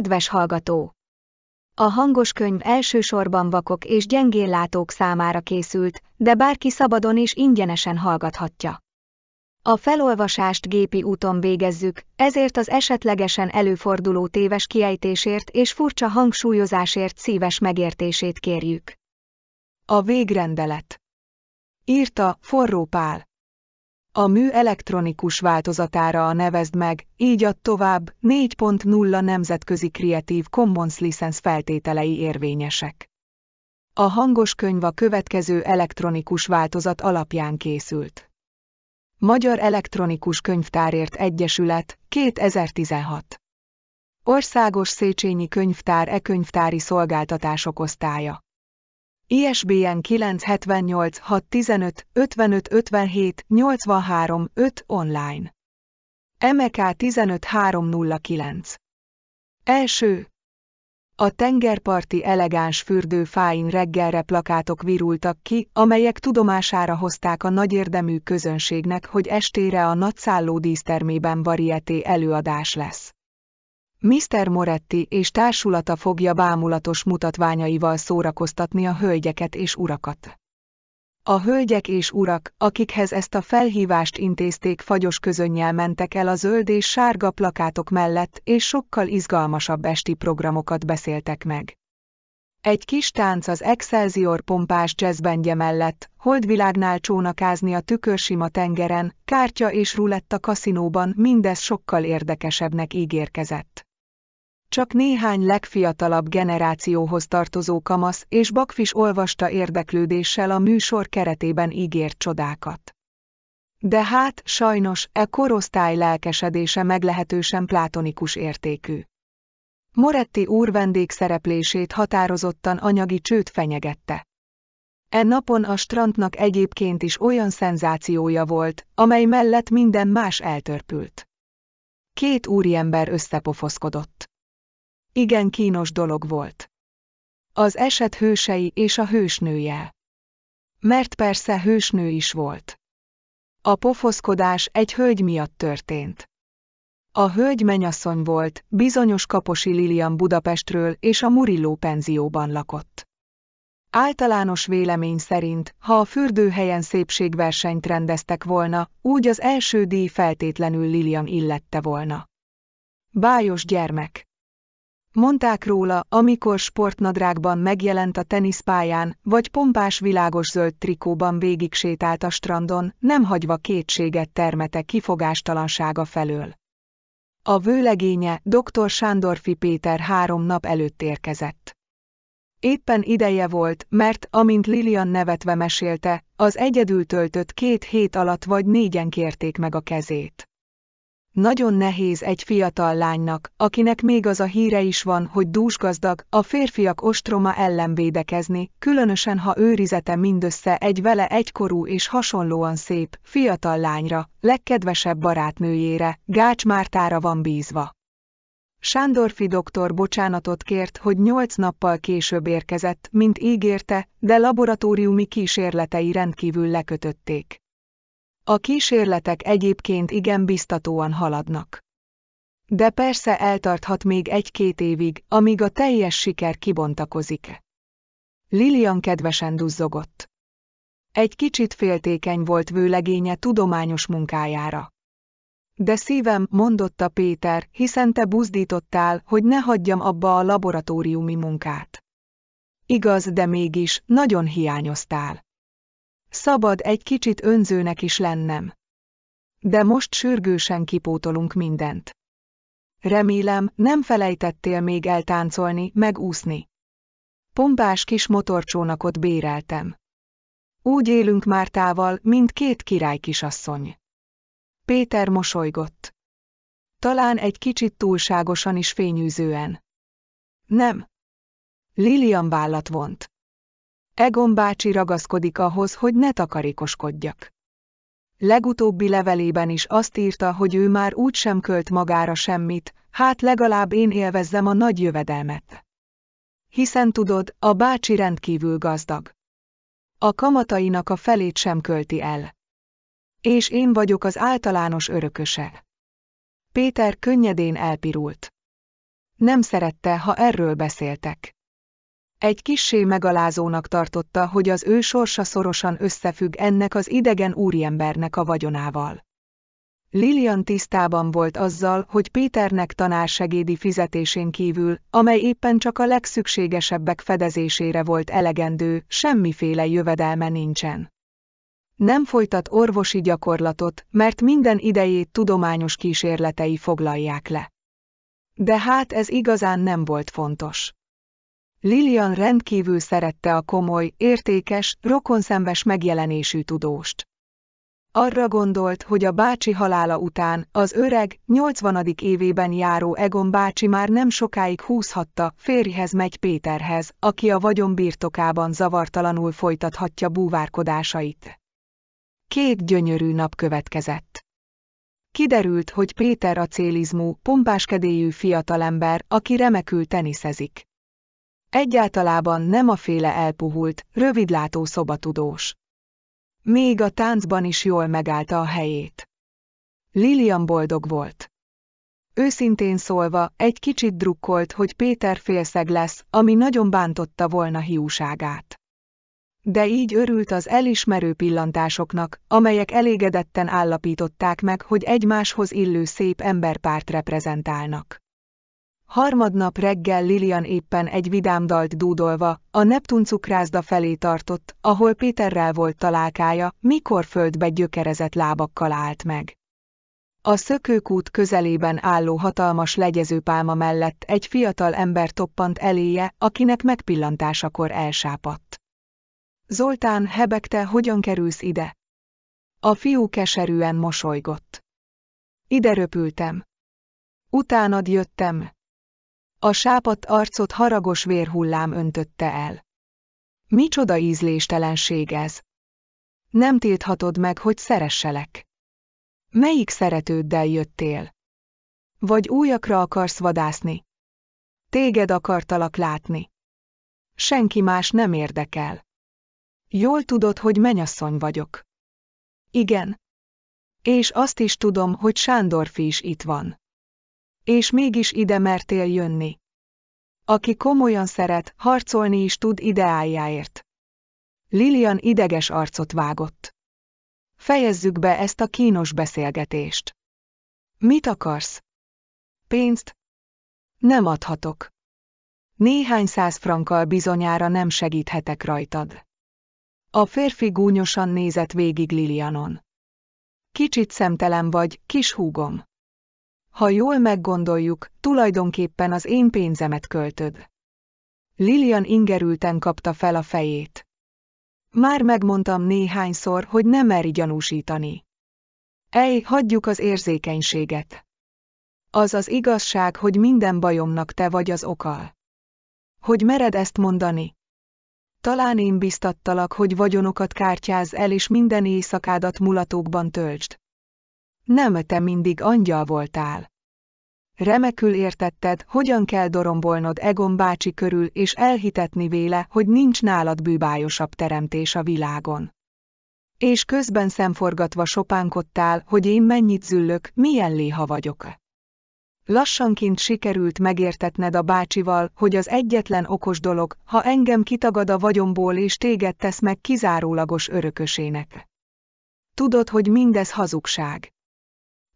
Kedves hallgató! A hangos könyv elsősorban vakok és gyengéllátók számára készült, de bárki szabadon és ingyenesen hallgathatja. A felolvasást gépi úton végezzük, ezért az esetlegesen előforduló téves kiejtésért és furcsa hangsúlyozásért szíves megértését kérjük. A végrendelet. Írta Forró Pál. A mű elektronikus változatára a nevezd meg, így ad tovább, 4.0 nemzetközi Creative Commons licensz feltételei érvényesek. A hangos könyv a következő elektronikus változat alapján készült. Magyar Elektronikus Könyvtárért Egyesület, 2016. Országos Széchenyi Könyvtár e-könyvtári szolgáltatások osztálya. ISBN 978 615 5557 83 5 online. MK 15309. Első. A tengerparti elegáns fürdő fáin reggelre plakátok virultak ki, amelyek tudomására hozták a nagyérdemű közönségnek, hogy estére a nagyszálló dísztermében varieté előadás lesz. Mr. Moretti és társulata fogja bámulatos mutatványaival szórakoztatni a hölgyeket és urakat. A hölgyek és urak, akikhez ezt a felhívást intézték fagyos közönnyel mentek el a zöld és sárga plakátok mellett, és sokkal izgalmasabb esti programokat beszéltek meg. Egy kis tánc az Excelsior pompás jazzbendje mellett, holdvilágnál csónakázni a tükörsima tengeren, kártya és a kaszinóban mindez sokkal érdekesebbnek ígérkezett. Csak néhány legfiatalabb generációhoz tartozó kamasz és bakfis olvasta érdeklődéssel a műsor keretében ígért csodákat. De hát, sajnos, e korosztály lelkesedése meglehetősen plátonikus értékű. Moretti úr vendégszereplését határozottan anyagi csőd fenyegette. E napon a strandnak egyébként is olyan szenzációja volt, amely mellett minden más eltörpült. Két úriember összepofoszkodott igen kínos dolog volt. Az eset hősei és a hősnője. Mert persze hősnő is volt. A pofoszkodás egy hölgy miatt történt. A hölgy menyasszony volt, bizonyos Kaposi Lilian Budapestről és a Murilló penzióban lakott. Általános vélemény szerint, ha a fürdőhelyen szépségversenyt rendeztek volna, úgy az első díj feltétlenül Lilian illette volna. Bájos gyermek. Mondták róla, amikor sportnadrágban megjelent a teniszpályán, vagy pompás világos zöld trikóban sétált a strandon, nem hagyva kétséget termete kifogástalansága felől. A vőlegénye dr. Sándorfi Péter három nap előtt érkezett. Éppen ideje volt, mert, amint Lilian nevetve mesélte, az egyedül töltött két hét alatt vagy négyen kérték meg a kezét. Nagyon nehéz egy fiatal lánynak, akinek még az a híre is van, hogy dúsgazdag, a férfiak ostroma ellen védekezni, különösen ha őrizete mindössze egy vele egykorú és hasonlóan szép, fiatal lányra, legkedvesebb barátnőjére, Gács Mártára van bízva. Sándorfi doktor bocsánatot kért, hogy nyolc nappal később érkezett, mint ígérte, de laboratóriumi kísérletei rendkívül lekötötték. A kísérletek egyébként igen biztatóan haladnak. De persze eltarthat még egy-két évig, amíg a teljes siker kibontakozik. Lilian kedvesen duzzogott. Egy kicsit féltékeny volt vőlegénye tudományos munkájára. De szívem, mondotta Péter, hiszen te buzdítottál, hogy ne hagyjam abba a laboratóriumi munkát. Igaz, de mégis, nagyon hiányoztál. Szabad egy kicsit önzőnek is lennem. De most sürgősen kipótolunk mindent. Remélem, nem felejtettél még eltáncolni, megúszni. Pompás kis motorcsónakot béreltem. Úgy élünk Mártával, mint két király kisasszony. Péter mosolygott. Talán egy kicsit túlságosan is fényűzően. Nem. Lilian vállat vont. Egon bácsi ragaszkodik ahhoz, hogy ne takarékoskodjak. Legutóbbi levelében is azt írta, hogy ő már úgy sem költ magára semmit, hát legalább én élvezzem a nagy jövedelmet. Hiszen tudod, a bácsi rendkívül gazdag. A kamatainak a felét sem költi el. És én vagyok az általános örököse. Péter könnyedén elpirult. Nem szerette, ha erről beszéltek. Egy kissé megalázónak tartotta, hogy az ő sorsa szorosan összefügg ennek az idegen úriembernek a vagyonával. Lilian tisztában volt azzal, hogy Péternek tanársegédi fizetésén kívül, amely éppen csak a legszükségesebbek fedezésére volt elegendő, semmiféle jövedelme nincsen. Nem folytat orvosi gyakorlatot, mert minden idejét tudományos kísérletei foglalják le. De hát ez igazán nem volt fontos. Lilian rendkívül szerette a komoly, értékes, rokonszembes megjelenésű tudóst. Arra gondolt, hogy a bácsi halála után, az öreg, 80. évében járó Egon bácsi már nem sokáig húzhatta, férjhez megy Péterhez, aki a vagyon birtokában zavartalanul folytathatja búvárkodásait. Két gyönyörű nap következett. Kiderült, hogy Péter a célizmú, pompáskedélyű fiatalember, aki remekül teniszezik. Egyáltalában nem a féle elpuhult, rövidlátó szobatudós. Még a táncban is jól megállta a helyét. Lilian boldog volt. Őszintén szólva, egy kicsit drukkolt, hogy Péter félszeg lesz, ami nagyon bántotta volna hiúságát. De így örült az elismerő pillantásoknak, amelyek elégedetten állapították meg, hogy egymáshoz illő szép emberpárt reprezentálnak. Harmadnap reggel Lilian éppen egy vidám dalt dúdolva, a Neptun cukrászda felé tartott, ahol Péterrel volt találkája, mikor földbe gyökerezett lábakkal állt meg. A szökőkút közelében álló hatalmas legyezőpálma mellett egy fiatal ember toppant eléje, akinek megpillantásakor elsápadt. Zoltán, hebegte, hogyan kerülsz ide? A fiú keserűen mosolygott. Ide röpültem. Utánad jöttem, a sápat arcot haragos vérhullám öntötte el. Micsoda ízléstelenség ez! Nem tilthatod meg, hogy szeresselek. Melyik szeretőddel jöttél? Vagy újakra akarsz vadászni? Téged akartalak látni. Senki más nem érdekel. Jól tudod, hogy menyasszony vagyok. Igen. És azt is tudom, hogy Sándorfi is itt van. És mégis ide mertél jönni. Aki komolyan szeret, harcolni is tud ideájáért. Lilian ideges arcot vágott. Fejezzük be ezt a kínos beszélgetést. Mit akarsz? Pénzt? Nem adhatok. Néhány száz frankkal bizonyára nem segíthetek rajtad. A férfi gúnyosan nézett végig Lilianon. Kicsit szemtelen vagy, kis húgom. Ha jól meggondoljuk, tulajdonképpen az én pénzemet költöd. Lilian ingerülten kapta fel a fejét. Már megmondtam néhányszor, hogy nem meri gyanúsítani. Ej, hagyjuk az érzékenységet. Az az igazság, hogy minden bajomnak te vagy az oka. Hogy mered ezt mondani? Talán én biztattalak, hogy vagyonokat kártyáz el és minden éjszakádat mulatókban töltsd. Nem, te mindig angyal voltál. Remekül értetted, hogyan kell dorombolnod Egon bácsi körül és elhitetni véle, hogy nincs nálad bűbájosabb teremtés a világon. És közben szemforgatva sopánkodtál, hogy én mennyit züllök, milyen léha vagyok. Lassanként sikerült megértetned a bácsival, hogy az egyetlen okos dolog, ha engem kitagad a vagyomból és téged tesz meg kizárólagos örökösének. Tudod, hogy mindez hazugság.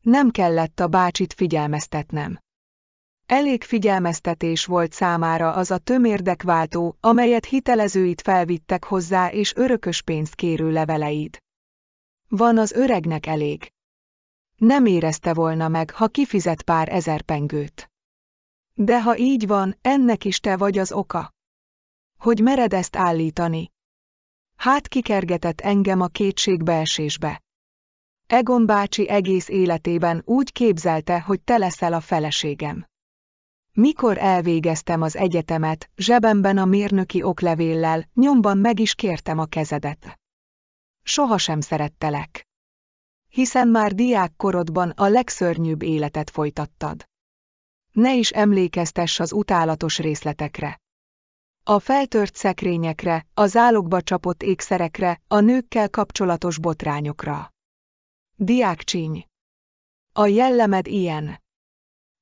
Nem kellett a bácsit figyelmeztetnem. Elég figyelmeztetés volt számára az a tömérdekváltó, amelyet hitelezőit felvittek hozzá és örökös pénzt kérő leveleid. Van az öregnek elég. Nem érezte volna meg, ha kifizet pár ezer pengőt. De ha így van, ennek is te vagy az oka. Hogy mered ezt állítani? Hát kikergetett engem a kétségbeesésbe. Egon bácsi egész életében úgy képzelte, hogy te leszel a feleségem. Mikor elvégeztem az egyetemet, zsebemben a mérnöki oklevéllel, nyomban meg is kértem a kezedet. Sohasem szerettelek. Hiszen már diákkorodban a legszörnyűbb életet folytattad. Ne is emlékeztess az utálatos részletekre. A feltört szekrényekre, az állokba csapott ékszerekre, a nőkkel kapcsolatos botrányokra. Diákcsíny. A jellemed ilyen.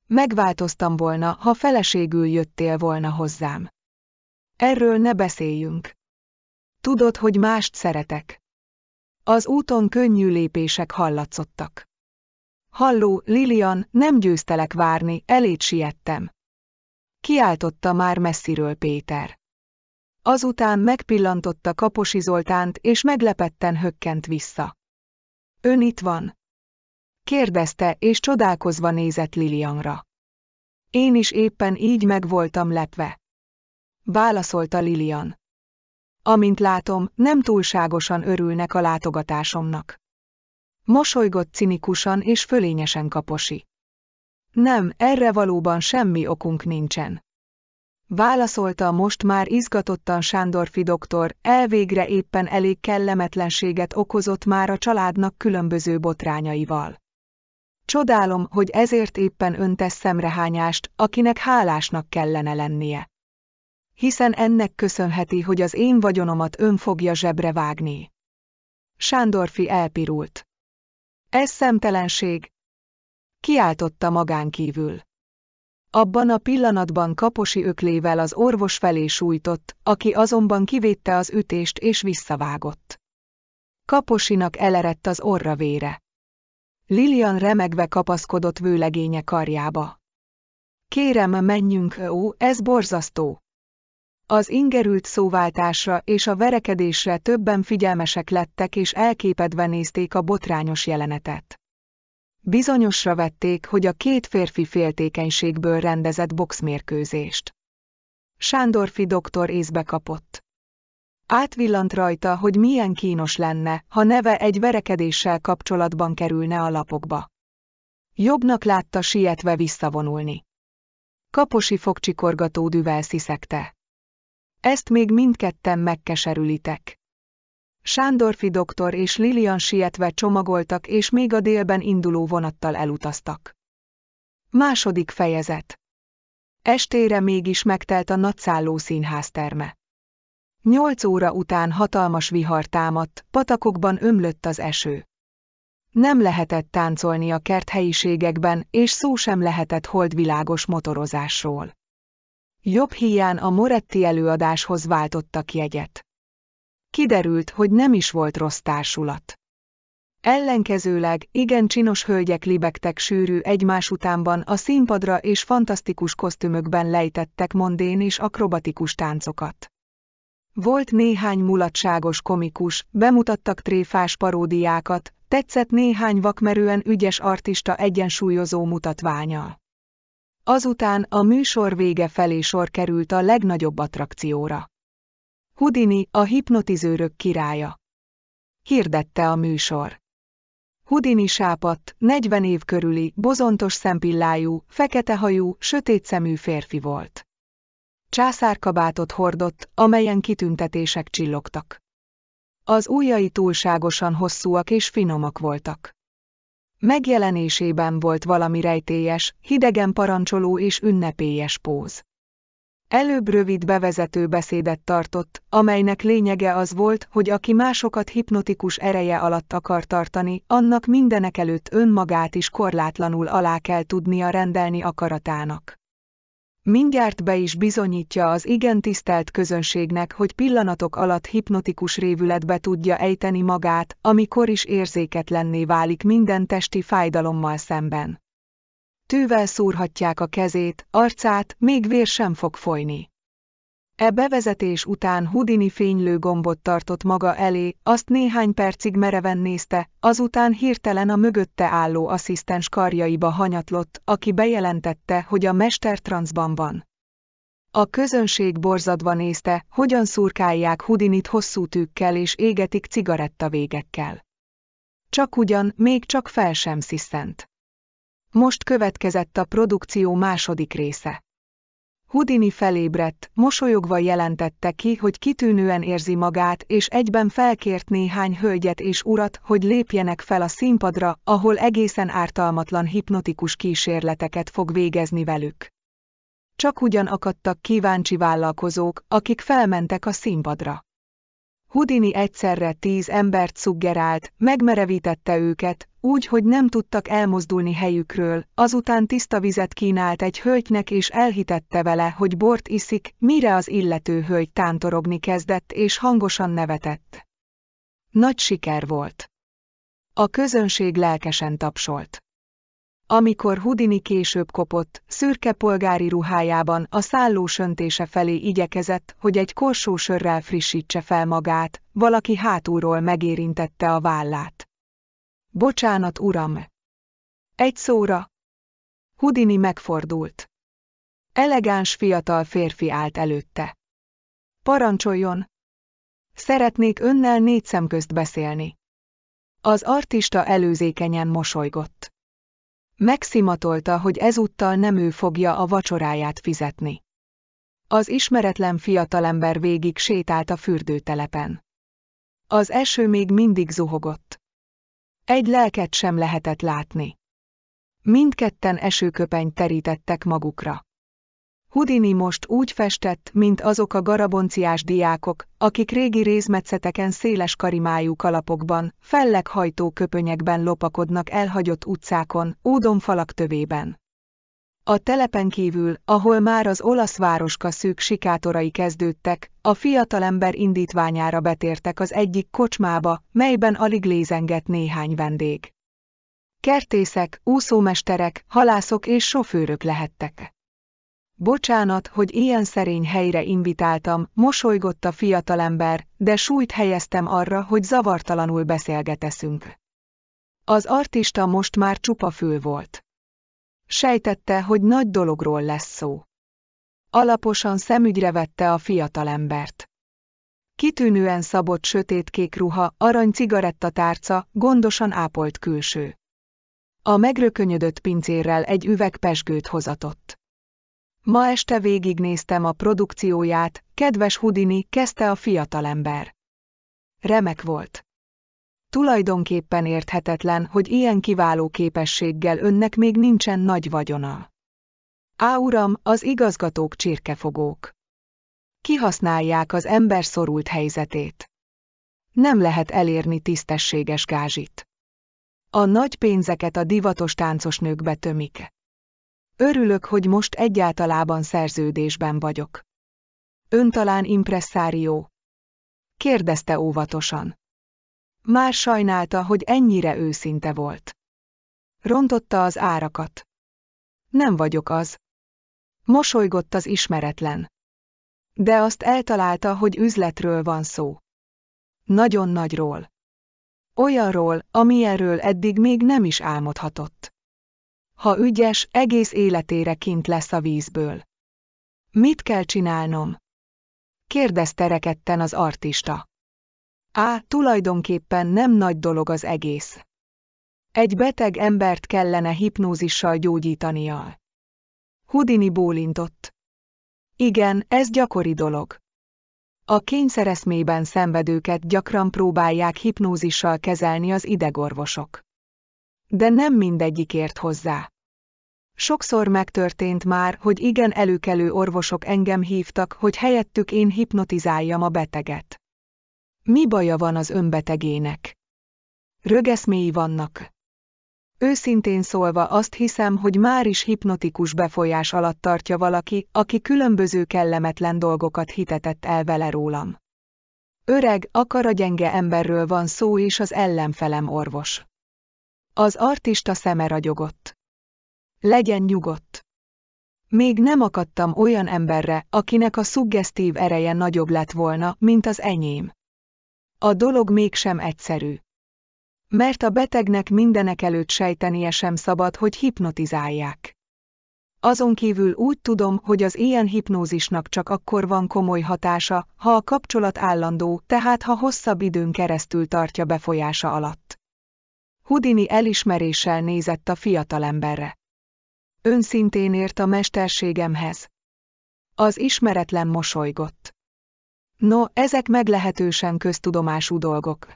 Megváltoztam volna, ha feleségül jöttél volna hozzám. Erről ne beszéljünk. Tudod, hogy mást szeretek. Az úton könnyű lépések hallatszottak. Halló, Lilian, nem győztelek várni, elét siettem. Kiáltotta már messziről Péter. Azután megpillantotta Kaposi Zoltánt, és meglepetten hökkent vissza. Ön itt van? Kérdezte, és csodálkozva nézett Lilianra. Én is éppen így meg voltam lepve. Válaszolta Lilian. Amint látom, nem túlságosan örülnek a látogatásomnak. Mosolygott cinikusan és fölényesen kaposi. Nem, erre valóban semmi okunk nincsen válaszolta a most már izgatottan Sándorfi doktor, elvégre éppen elég kellemetlenséget okozott már a családnak különböző botrányaival. Csodálom, hogy ezért éppen öntesz szemrehányást, akinek hálásnak kellene lennie. Hiszen ennek köszönheti, hogy az én vagyonomat ön fogja zsebre vágni. Sándorfi elpirult. Ez szemtelenség. Kiáltotta magán kívül. Abban a pillanatban kaposi öklével az orvos felé sújtott, aki azonban kivédte az ütést és visszavágott. Kaposinak elerett az orra vére. Lilian remegve kapaszkodott vőlegénye karjába. Kérem, menjünk, ó, ez borzasztó. Az ingerült szóváltásra és a verekedésre többen figyelmesek lettek és elképedve nézték a botrányos jelenetet. Bizonyosra vették, hogy a két férfi féltékenységből rendezett boxmérkőzést. Sándorfi doktor észbe kapott. Átvillant rajta, hogy milyen kínos lenne, ha neve egy verekedéssel kapcsolatban kerülne a lapokba. Jobbnak látta sietve visszavonulni. Kaposi fogcsikorgató düvel sziszegte. Ezt még mindketten megkeserülitek. Sándorfi doktor és Lilian sietve csomagoltak és még a délben induló vonattal elutaztak. Második fejezet Estére mégis megtelt a nagyszálló színház terme. Nyolc óra után hatalmas vihar támadt, patakokban ömlött az eső. Nem lehetett táncolni a kert helyiségekben, és szó sem lehetett holdvilágos motorozásról. Jobb hiány a Moretti előadáshoz váltottak jegyet. Kiderült, hogy nem is volt rossz társulat. Ellenkezőleg, igen csinos hölgyek libegtek sűrű egymás utánban a színpadra és fantasztikus kosztümökben lejtettek mondén és akrobatikus táncokat. Volt néhány mulatságos komikus, bemutattak tréfás paródiákat, tetszett néhány vakmerően ügyes artista egyensúlyozó mutatványa. Azután a műsor vége felé sor került a legnagyobb attrakcióra. Houdini, a hipnotizőrök királya. Hirdette a műsor. Houdini sápat, 40 év körüli, bozontos szempillájú, feketehajú, szemű férfi volt. Császárkabátot hordott, amelyen kitüntetések csillogtak. Az ujjai túlságosan hosszúak és finomak voltak. Megjelenésében volt valami rejtélyes, hidegen parancsoló és ünnepélyes póz. Előbb rövid bevezető beszédet tartott, amelynek lényege az volt, hogy aki másokat hipnotikus ereje alatt akar tartani, annak mindenek előtt önmagát is korlátlanul alá kell tudnia rendelni akaratának. Mindjárt be is bizonyítja az igen tisztelt közönségnek, hogy pillanatok alatt hipnotikus révületbe tudja ejteni magát, amikor is érzéketlenné válik minden testi fájdalommal szemben tűvel szúrhatják a kezét, arcát, még vér sem fog folyni. E bevezetés után Hudini fénylő gombot tartott maga elé, azt néhány percig mereven nézte, azután hirtelen a mögötte álló asszisztens karjaiba hanyatlott, aki bejelentette, hogy a mester transzban van. A közönség borzadva nézte, hogyan szurkálják Hudinit hosszú tűkkel és égetik cigarettavégekkel. Csak ugyan, még csak fel sem sziszent. Most következett a produkció második része. Houdini felébredt, mosolyogva jelentette ki, hogy kitűnően érzi magát, és egyben felkért néhány hölgyet és urat, hogy lépjenek fel a színpadra, ahol egészen ártalmatlan hipnotikus kísérleteket fog végezni velük. Csak ugyan akadtak kíváncsi vállalkozók, akik felmentek a színpadra. Houdini egyszerre tíz embert szuggerált, megmerevítette őket, úgy, hogy nem tudtak elmozdulni helyükről, azután tiszta vizet kínált egy hölgynek és elhitette vele, hogy bort iszik, mire az illető hölgy tántorogni kezdett és hangosan nevetett. Nagy siker volt. A közönség lelkesen tapsolt. Amikor Hudini később kopott, szürke polgári ruhájában a szálló söntése felé igyekezett, hogy egy korsó sörrel frissítse fel magát, valaki hátulról megérintette a vállát. Bocsánat, uram! Egy szóra! Hudini megfordult. Elegáns fiatal férfi állt előtte. Parancsoljon! Szeretnék önnel négy szemközt beszélni. Az artista előzékenyen mosolygott. Megszimatolta, hogy ezúttal nem ő fogja a vacsoráját fizetni. Az ismeretlen fiatalember végig sétált a fürdőtelepen. Az eső még mindig zuhogott. Egy lelket sem lehetett látni. Mindketten esőköpeny terítettek magukra. Houdini most úgy festett, mint azok a garabonciás diákok, akik régi rézmetszeteken széles karimájú kalapokban, felleghajtó köpönyekben lopakodnak elhagyott utcákon, falak tövében. A telepen kívül, ahol már az olasz városka szűk sikátorai kezdődtek, a fiatalember indítványára betértek az egyik kocsmába, melyben alig lézengett néhány vendég. Kertészek, úszómesterek, halászok és sofőrök lehettek. Bocsánat, hogy ilyen szerény helyre invitáltam, mosolygott a fiatalember, de súlyt helyeztem arra, hogy zavartalanul beszélgeteszünk. Az artista most már csupa fül volt. Sejtette, hogy nagy dologról lesz szó. Alaposan szemügyre vette a fiatalembert. Kitűnően szabott sötétkék ruha, arany cigarettatárca, gondosan ápolt külső. A megrökönyödött pincérrel egy üveg pesgőt hozatott. Ma este végignéztem a produkcióját, kedves Hudini, kezdte a fiatalember. Remek volt. Tulajdonképpen érthetetlen, hogy ilyen kiváló képességgel önnek még nincsen nagy vagyona. Á uram, az igazgatók csirkefogók. Kihasználják az ember szorult helyzetét. Nem lehet elérni tisztességes gázsit. A nagy pénzeket a divatos táncosnők betömik. Örülök, hogy most egyáltalában szerződésben vagyok. Ön talán impresszárió? Kérdezte óvatosan. Már sajnálta, hogy ennyire őszinte volt. Rontotta az árakat. Nem vagyok az. Mosolygott az ismeretlen. De azt eltalálta, hogy üzletről van szó. Nagyon nagyról. Olyanról, amilyenről eddig még nem is álmodhatott. Ha ügyes, egész életére kint lesz a vízből. Mit kell csinálnom? Kérdezte rekedten az artista. Á, tulajdonképpen nem nagy dolog az egész. Egy beteg embert kellene hipnózissal gyógyítania. Hudini bólintott. Igen, ez gyakori dolog. A kényszereszmében szenvedőket gyakran próbálják hipnózissal kezelni az idegorvosok. De nem mindegyikért hozzá. Sokszor megtörtént már, hogy igen előkelő orvosok engem hívtak, hogy helyettük én hipnotizáljam a beteget. Mi baja van az önbetegének? Rögeszméi vannak. Őszintén szólva azt hiszem, hogy már is hipnotikus befolyás alatt tartja valaki, aki különböző kellemetlen dolgokat hitetett el vele rólam. Öreg, akara gyenge emberről van szó és az ellenfelem orvos. Az artista szeme ragyogott. Legyen nyugodt! Még nem akadtam olyan emberre, akinek a szuggesztív ereje nagyobb lett volna, mint az enyém. A dolog mégsem egyszerű. Mert a betegnek mindenek előtt sejtenie sem szabad, hogy hipnotizálják. Azon kívül úgy tudom, hogy az ilyen hipnózisnak csak akkor van komoly hatása, ha a kapcsolat állandó, tehát ha hosszabb időn keresztül tartja befolyása alatt. Houdini elismeréssel nézett a fiatalemberre. Önszintén ért a mesterségemhez. Az ismeretlen mosolygott. No, ezek meglehetősen köztudomású dolgok.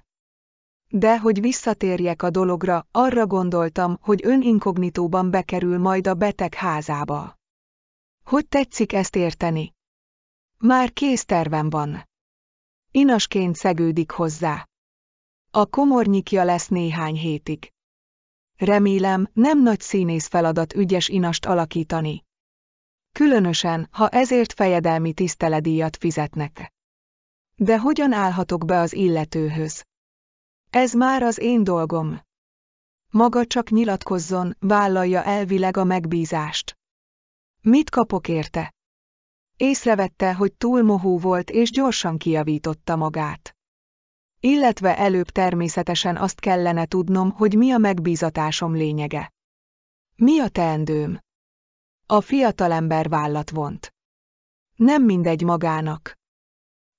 De hogy visszatérjek a dologra, arra gondoltam, hogy ön inkognitóban bekerül majd a beteg házába. Hogy tetszik ezt érteni? Már kész tervem van. Inasként szegődik hozzá. A komornyikja lesz néhány hétig. Remélem, nem nagy színész feladat ügyes inast alakítani. Különösen, ha ezért fejedelmi tiszteledíjat fizetnek. De hogyan állhatok be az illetőhöz? Ez már az én dolgom. Maga csak nyilatkozzon, vállalja elvileg a megbízást. Mit kapok érte? Észrevette, hogy túl mohó volt és gyorsan kiavította magát. Illetve előbb természetesen azt kellene tudnom, hogy mi a megbízatásom lényege. Mi a teendőm? A fiatalember vállat vont. Nem mindegy magának.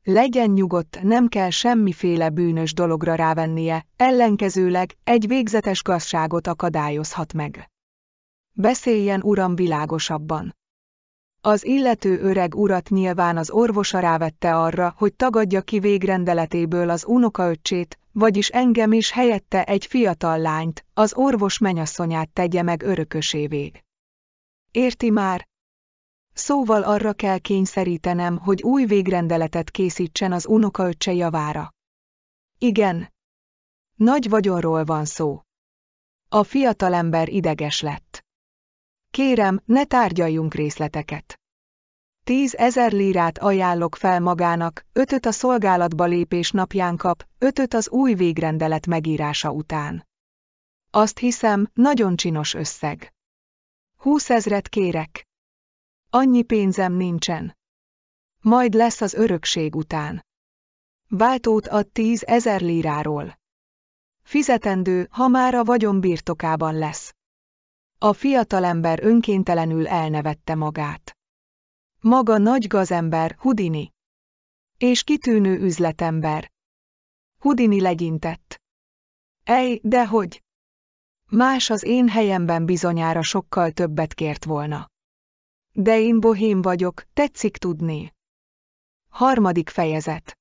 Legyen nyugodt, nem kell semmiféle bűnös dologra rávennie, ellenkezőleg egy végzetes gazságot akadályozhat meg. Beszéljen uram világosabban. Az illető öreg urat nyilván az orvosa rávette arra, hogy tagadja ki végrendeletéből az unokaöccsét, vagyis engem is helyette egy fiatal lányt, az orvos menyasszonyát tegye meg örökösévé. Érti már? Szóval arra kell kényszerítenem, hogy új végrendeletet készítsen az unokaöccse javára. Igen. Nagy vagyonról van szó. A fiatalember ideges lett. Kérem, ne tárgyaljunk részleteket. Tíz ezer lírát ajánlok fel magának, ötöt a szolgálatba lépés napján kap, ötöt az új végrendelet megírása után. Azt hiszem, nagyon csinos összeg. Húszezret kérek. Annyi pénzem nincsen. Majd lesz az örökség után. Váltót ad tíz ezer líráról. Fizetendő, ha már a vagyon birtokában lesz. A fiatalember önkéntelenül elnevette magát. Maga nagy gazember, Hudini. És kitűnő üzletember. Hudini legyintett. Ej, hogy? Más az én helyemben bizonyára sokkal többet kért volna. De én bohém vagyok, tetszik tudni. Harmadik fejezet.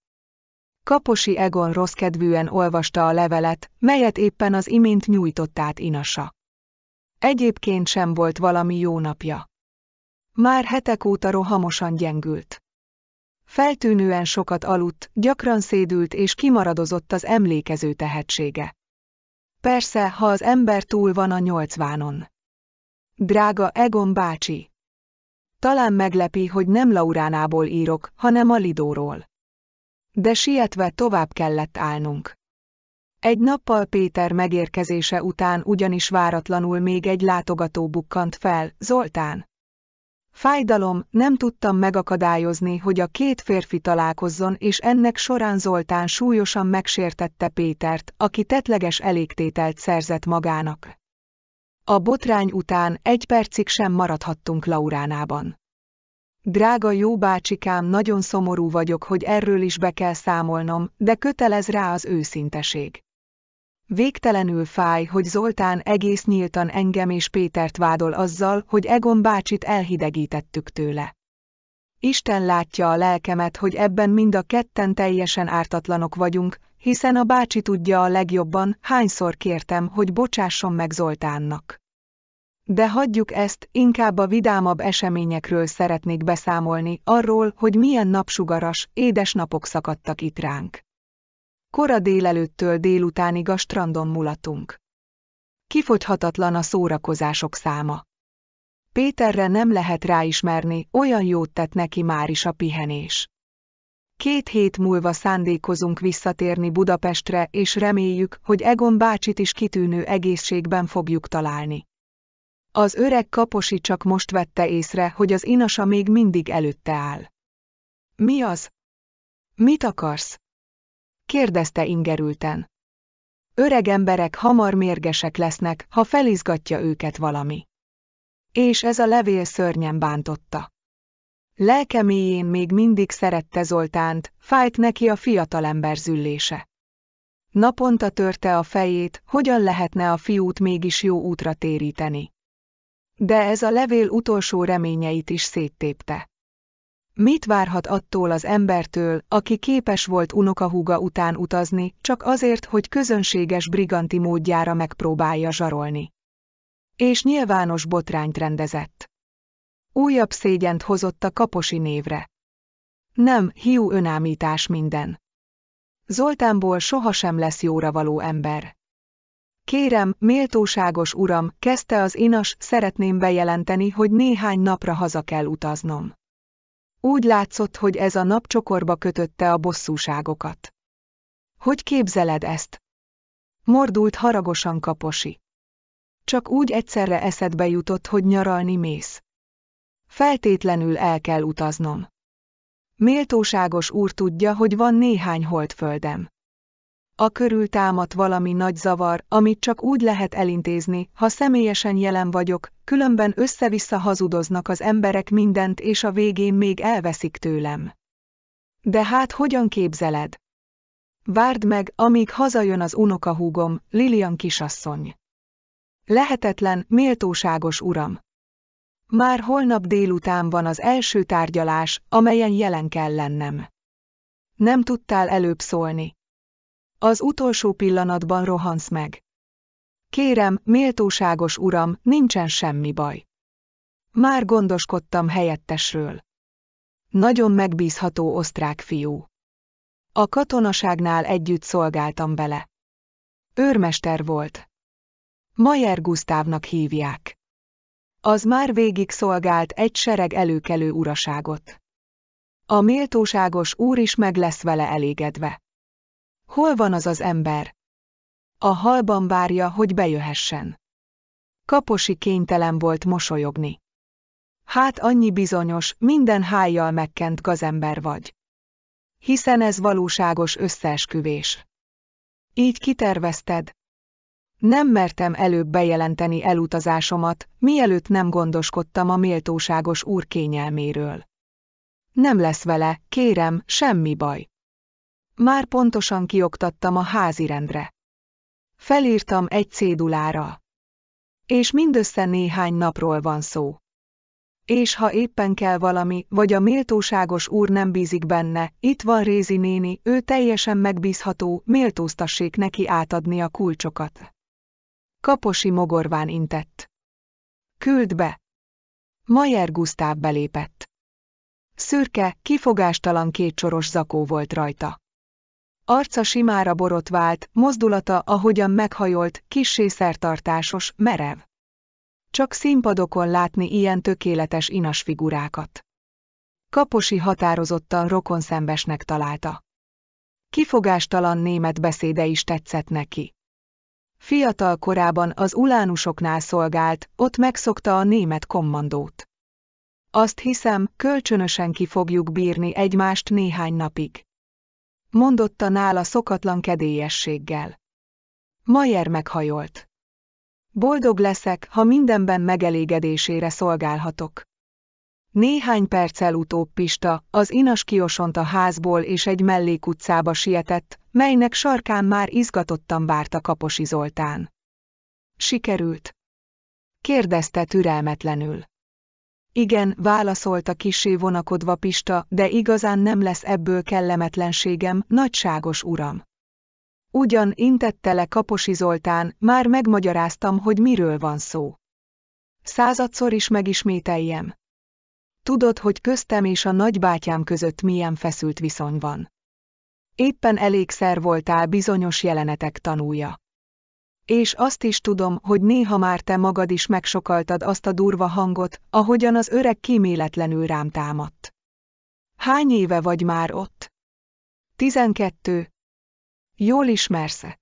Kaposi Egon rosszkedvűen olvasta a levelet, melyet éppen az imént nyújtott át Inasa. Egyébként sem volt valami jó napja. Már hetek óta rohamosan gyengült. Feltűnően sokat aludt, gyakran szédült és kimaradozott az emlékező tehetsége. Persze, ha az ember túl van a nyolcvánon. Drága Egon bácsi! Talán meglepi, hogy nem Lauránából írok, hanem a Lidóról. De sietve tovább kellett állnunk. Egy nappal Péter megérkezése után ugyanis váratlanul még egy látogató bukkant fel, Zoltán. Fájdalom, nem tudtam megakadályozni, hogy a két férfi találkozzon, és ennek során Zoltán súlyosan megsértette Pétert, aki tetleges elégtételt szerzett magának. A botrány után egy percig sem maradhattunk Lauránában. Drága jó bácsikám, nagyon szomorú vagyok, hogy erről is be kell számolnom, de kötelez rá az őszinteség. Végtelenül fáj, hogy Zoltán egész nyíltan engem és Pétert vádol azzal, hogy Egon bácsit elhidegítettük tőle. Isten látja a lelkemet, hogy ebben mind a ketten teljesen ártatlanok vagyunk, hiszen a bácsi tudja a legjobban, hányszor kértem, hogy bocsásson meg Zoltánnak. De hagyjuk ezt, inkább a vidámabb eseményekről szeretnék beszámolni, arról, hogy milyen napsugaras, édes napok szakadtak itt ránk. Kora délelőttől délutánig a strandon mulatunk. Kifogyhatatlan a szórakozások száma. Péterre nem lehet ráismerni, olyan jót tett neki már is a pihenés. Két hét múlva szándékozunk visszatérni Budapestre, és reméljük, hogy Egon bácsit is kitűnő egészségben fogjuk találni. Az öreg kaposi csak most vette észre, hogy az inasa még mindig előtte áll. Mi az? Mit akarsz? kérdezte ingerülten. Öreg emberek hamar mérgesek lesznek, ha felizgatja őket valami. És ez a levél szörnyen bántotta. Lelke mélyén még mindig szerette Zoltánt, fájt neki a fiatalember züllése. Naponta törte a fejét, hogyan lehetne a fiút mégis jó útra téríteni. De ez a levél utolsó reményeit is széttépte. Mit várhat attól az embertől, aki képes volt unokahúga után utazni, csak azért, hogy közönséges briganti módjára megpróbálja zsarolni? És nyilvános botrányt rendezett. Újabb szégyent hozott a kaposi névre. Nem, hiú önámítás minden. Zoltánból sohasem lesz jóra való ember. Kérem, méltóságos uram, kezdte az inas, szeretném bejelenteni, hogy néhány napra haza kell utaznom. Úgy látszott, hogy ez a nap csokorba kötötte a bosszúságokat. Hogy képzeled ezt? Mordult haragosan kaposi. Csak úgy egyszerre eszedbe jutott, hogy nyaralni mész. Feltétlenül el kell utaznom. Méltóságos úr tudja, hogy van néhány holdföldem. A körül támadt valami nagy zavar, amit csak úgy lehet elintézni, ha személyesen jelen vagyok, különben össze-vissza hazudoznak az emberek mindent és a végén még elveszik tőlem. De hát hogyan képzeled? Várd meg, amíg hazajön az unokahúgom, Lilian kisasszony. Lehetetlen, méltóságos uram. Már holnap délután van az első tárgyalás, amelyen jelen kell lennem. Nem tudtál előbb szólni. Az utolsó pillanatban rohansz meg. Kérem, méltóságos uram, nincsen semmi baj. Már gondoskodtam helyettesről. Nagyon megbízható osztrák fiú. A katonaságnál együtt szolgáltam vele. Őrmester volt. Majer Gusztávnak hívják. Az már végig szolgált egy sereg előkelő uraságot. A méltóságos úr is meg lesz vele elégedve. Hol van az az ember? A halban várja, hogy bejöhessen. Kaposi kénytelen volt mosolyogni. Hát annyi bizonyos, minden hájjal megkent gazember vagy. Hiszen ez valóságos összeesküvés. Így kitervezted? Nem mertem előbb bejelenteni elutazásomat, mielőtt nem gondoskodtam a méltóságos úr kényelméről. Nem lesz vele, kérem, semmi baj. Már pontosan kioktattam a házirendre. Felírtam egy cédulára. És mindössze néhány napról van szó. És ha éppen kell valami, vagy a méltóságos úr nem bízik benne, itt van Rézi néni, ő teljesen megbízható, méltóztassék neki átadni a kulcsokat. Kaposi mogorván intett. Küld be! Majer Gusztáv belépett. Szürke, kifogástalan kétsoros zakó volt rajta. Arca simára borotvált, mozdulata, ahogyan meghajolt, kissé szertartásos, merev. Csak színpadokon látni ilyen tökéletes inas figurákat. Kaposi határozottan rokonszembesnek találta. Kifogástalan német beszéde is tetszett neki. Fiatal korában az ulánusoknál szolgált, ott megszokta a német kommandót. Azt hiszem, kölcsönösen ki fogjuk bírni egymást néhány napig mondotta nála szokatlan kedélyességgel. Mayer meghajolt. Boldog leszek, ha mindenben megelégedésére szolgálhatok. Néhány perccel utóbb Pista az inas kiosont a házból és egy mellékutcába sietett, melynek sarkán már izgatottan várta Kaposi Zoltán. Sikerült? kérdezte türelmetlenül. Igen, válaszolta kisé vonakodva Pista, de igazán nem lesz ebből kellemetlenségem, nagyságos uram. Ugyan intette le Kaposi Zoltán, már megmagyaráztam, hogy miről van szó. Századszor is megismételjem. Tudod, hogy köztem és a nagybátyám között milyen feszült viszony van. Éppen elégszer voltál bizonyos jelenetek tanúja. És azt is tudom, hogy néha már te magad is megsokaltad azt a durva hangot, ahogyan az öreg kíméletlenül rám támadt. Hány éve vagy már ott? Tizenkettő. Jól ismersz -e?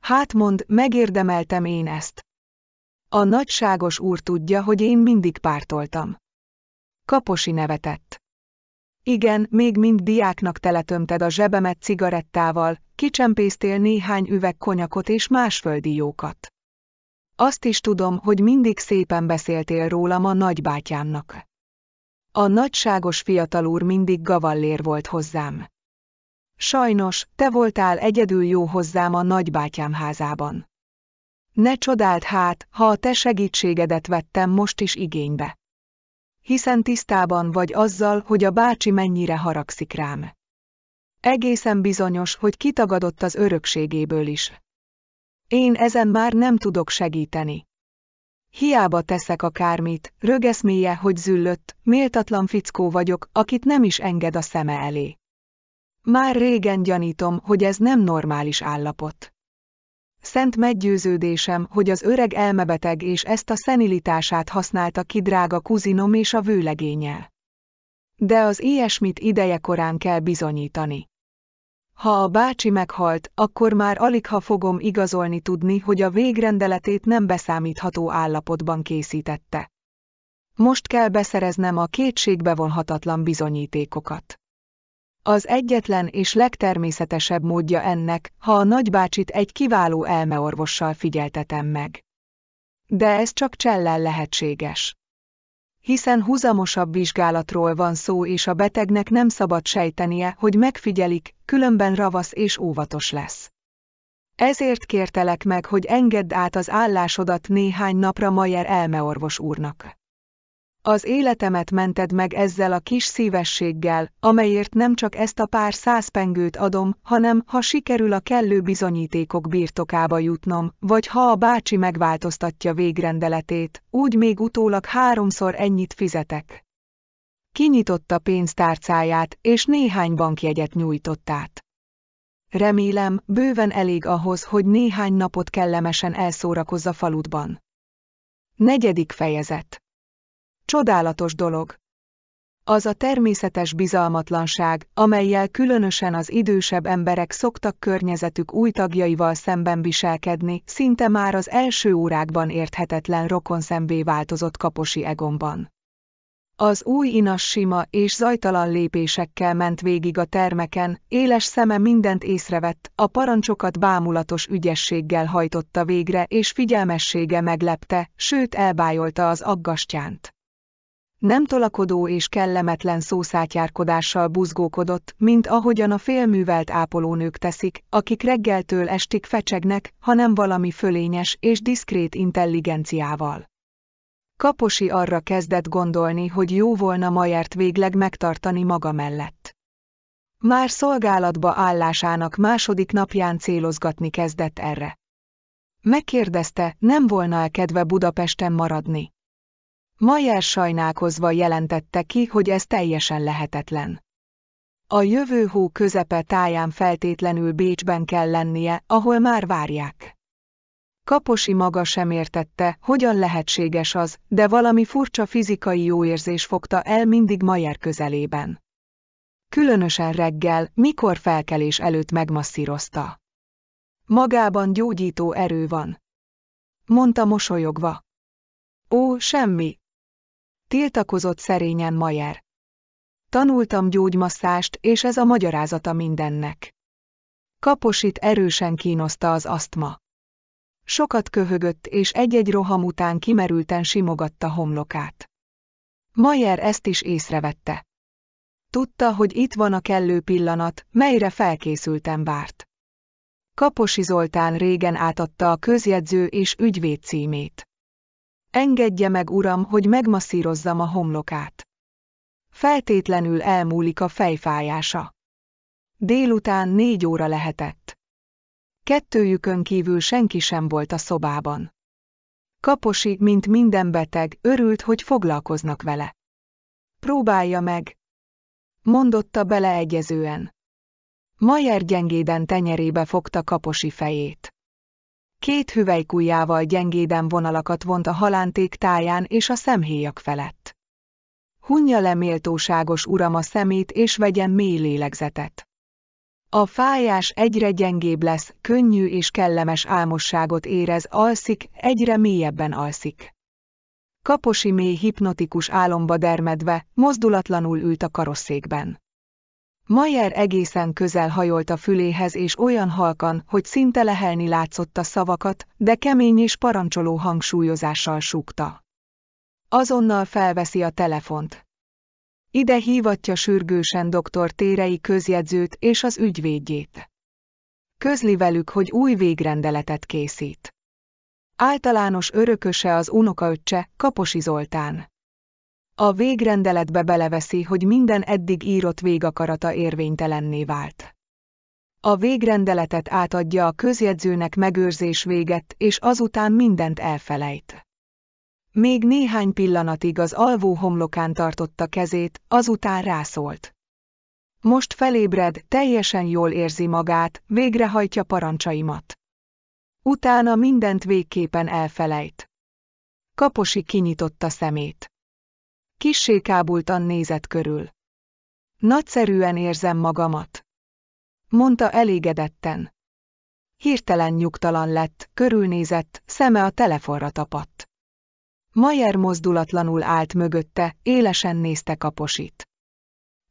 Hát mond, megérdemeltem én ezt. A nagyságos úr tudja, hogy én mindig pártoltam. Kaposi nevetett. Igen, még mind diáknak teletömted a zsebemet cigarettával, kicsempésztél néhány üveg konyakot és másföldi jókat. Azt is tudom, hogy mindig szépen beszéltél rólam a nagybátyámnak. A nagyságos úr mindig gavallér volt hozzám. Sajnos, te voltál egyedül jó hozzám a nagybátyám házában. Ne csodáld hát, ha a te segítségedet vettem most is igénybe hiszen tisztában vagy azzal, hogy a bácsi mennyire haragszik rám. Egészen bizonyos, hogy kitagadott az örökségéből is. Én ezen már nem tudok segíteni. Hiába teszek akármit, rögeszméje, hogy züllött, méltatlan fickó vagyok, akit nem is enged a szeme elé. Már régen gyanítom, hogy ez nem normális állapot. Szent meggyőződésem, hogy az öreg elmebeteg és ezt a szenilitását használta ki drága kuzinom és a vőlegénye. De az ilyesmit ideje korán kell bizonyítani. Ha a bácsi meghalt, akkor már aligha fogom igazolni tudni, hogy a végrendeletét nem beszámítható állapotban készítette. Most kell beszereznem a kétségbevonhatatlan bizonyítékokat. Az egyetlen és legtermészetesebb módja ennek, ha a nagybácsit egy kiváló elmeorvossal figyeltetem meg. De ez csak csellel lehetséges. Hiszen húzamosabb vizsgálatról van szó és a betegnek nem szabad sejtenie, hogy megfigyelik, különben ravasz és óvatos lesz. Ezért kértelek meg, hogy engedd át az állásodat néhány napra Mayer elmeorvos úrnak. Az életemet mented meg ezzel a kis szívességgel, amelyért nem csak ezt a pár száz pengőt adom, hanem ha sikerül a kellő bizonyítékok birtokába jutnom, vagy ha a bácsi megváltoztatja végrendeletét, úgy még utólag háromszor ennyit fizetek. Kinyitotta pénztárcáját, és néhány bankjegyet nyújtott át. Remélem, bőven elég ahhoz, hogy néhány napot kellemesen elszórakozza faludban. Negyedik fejezet Csodálatos dolog! Az a természetes bizalmatlanság, amelyel különösen az idősebb emberek szoktak környezetük új tagjaival szemben viselkedni, szinte már az első órákban érthetetlen rokonszembé változott kaposi egomban. Az új inas sima és zajtalan lépésekkel ment végig a termeken, éles szeme mindent észrevett, a parancsokat bámulatos ügyességgel hajtotta végre és figyelmessége meglepte, sőt elbájolta az aggastyánt nem tolakodó és kellemetlen szószátjárkodással buzgókodott, mint ahogyan a félművelt ápolónők teszik, akik reggeltől estig fecsegnek, hanem valami fölényes és diszkrét intelligenciával. Kaposi arra kezdett gondolni, hogy jó volna Majert végleg megtartani maga mellett. Már szolgálatba állásának második napján célozgatni kezdett erre. Megkérdezte, nem volna-e kedve Budapesten maradni. Mayer sajnálkozva jelentette ki, hogy ez teljesen lehetetlen. A jövő hó közepe táján feltétlenül Bécsben kell lennie, ahol már várják. Kaposi maga sem értette, hogyan lehetséges az, de valami furcsa fizikai jóérzés fogta el mindig Mayer közelében. Különösen reggel, mikor felkelés előtt megmasszírozta. Magában gyógyító erő van. Mondta mosolyogva. Ó, semmi, tiltakozott szerényen Mayer. Tanultam gyógymasszást, és ez a magyarázata mindennek. Kaposit erősen kínoszta az asztma. Sokat köhögött, és egy-egy roham után kimerülten simogatta homlokát. Mayer ezt is észrevette. Tudta, hogy itt van a kellő pillanat, melyre felkészültem várt. Kaposi Zoltán régen átadta a közjegyző és ügyvéd címét. Engedje meg, uram, hogy megmasszírozzam a homlokát. Feltétlenül elmúlik a fejfájása. Délután négy óra lehetett. Kettőjükön kívül senki sem volt a szobában. Kaposi, mint minden beteg, örült, hogy foglalkoznak vele. Próbálja meg, mondotta beleegyezően. Majer gyengéden tenyerébe fogta kaposi fejét. Két hüvelykujjával gyengéden vonalakat vont a halánték táján és a szemhéjak felett. Hunja le méltóságos uram a szemét és vegyen mély lélegzetet. A fájás egyre gyengébb lesz, könnyű és kellemes álmosságot érez, alszik, egyre mélyebben alszik. Kaposi mély hipnotikus álomba dermedve, mozdulatlanul ült a karosszékben. Mayer egészen közel hajolt a füléhez és olyan halkan, hogy szinte lehelni látszott a szavakat, de kemény és parancsoló hangsúlyozással súgta. Azonnal felveszi a telefont. Ide hívatja sürgősen doktor Térei közjegyzőt és az ügyvédjét. Közli velük, hogy új végrendeletet készít. Általános örököse az unokaöccse, Kaposi Zoltán. A végrendeletbe beleveszi, hogy minden eddig írott végakarata érvénytelenné vált. A végrendeletet átadja a közjegyzőnek megőrzés véget, és azután mindent elfelejt. Még néhány pillanatig az alvó homlokán tartotta kezét, azután rászólt. Most felébred, teljesen jól érzi magát, végrehajtja parancsaimat. Utána mindent végképpen elfelejt. Kaposi kinyitotta szemét. Kissé kábultan nézett körül. Nagyszerűen érzem magamat. Mondta elégedetten. Hirtelen nyugtalan lett, körülnézett, szeme a telefonra tapadt. Mayer mozdulatlanul állt mögötte, élesen nézte kaposit.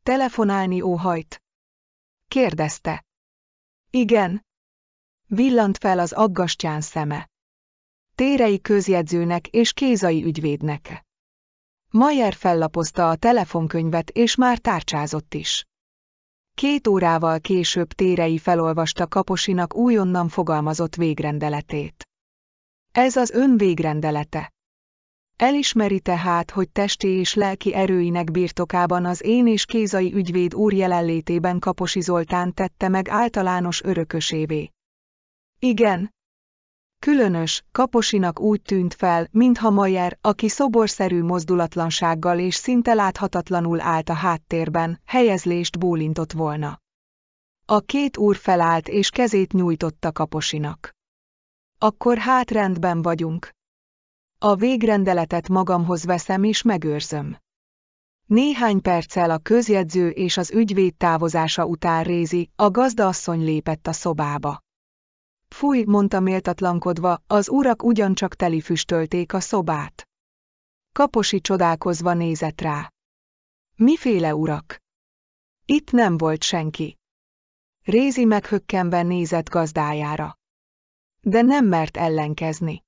Telefonálni óhajt? Kérdezte. Igen. Villant fel az aggastyán szeme. Térei közjegyzőnek és kézai ügyvédnek. Mayer fellapozta a telefonkönyvet és már tárcsázott is. Két órával később Térei felolvasta Kaposinak újonnan fogalmazott végrendeletét. Ez az ön végrendelete. Elismeri tehát, hogy testi és lelki erőinek birtokában az én és Kézai ügyvéd úr jelenlétében Kaposi Zoltán tette meg általános örökösévé. Igen, Különös, Kaposinak úgy tűnt fel, mintha Mayer, aki szoborszerű mozdulatlansággal és szinte láthatatlanul állt a háttérben, helyezlést bólintott volna. A két úr felállt és kezét nyújtotta Kaposinak. Akkor hát rendben vagyunk. A végrendeletet magamhoz veszem és megőrzöm. Néhány perccel a közjegyző és az ügyvéd távozása után Rézi, a gazdaasszony lépett a szobába. Fúj, mondta méltatlankodva, az urak ugyancsak füstölték a szobát. Kaposi csodálkozva nézett rá. Miféle urak? Itt nem volt senki. Rézi meghökkenve nézett gazdájára. De nem mert ellenkezni.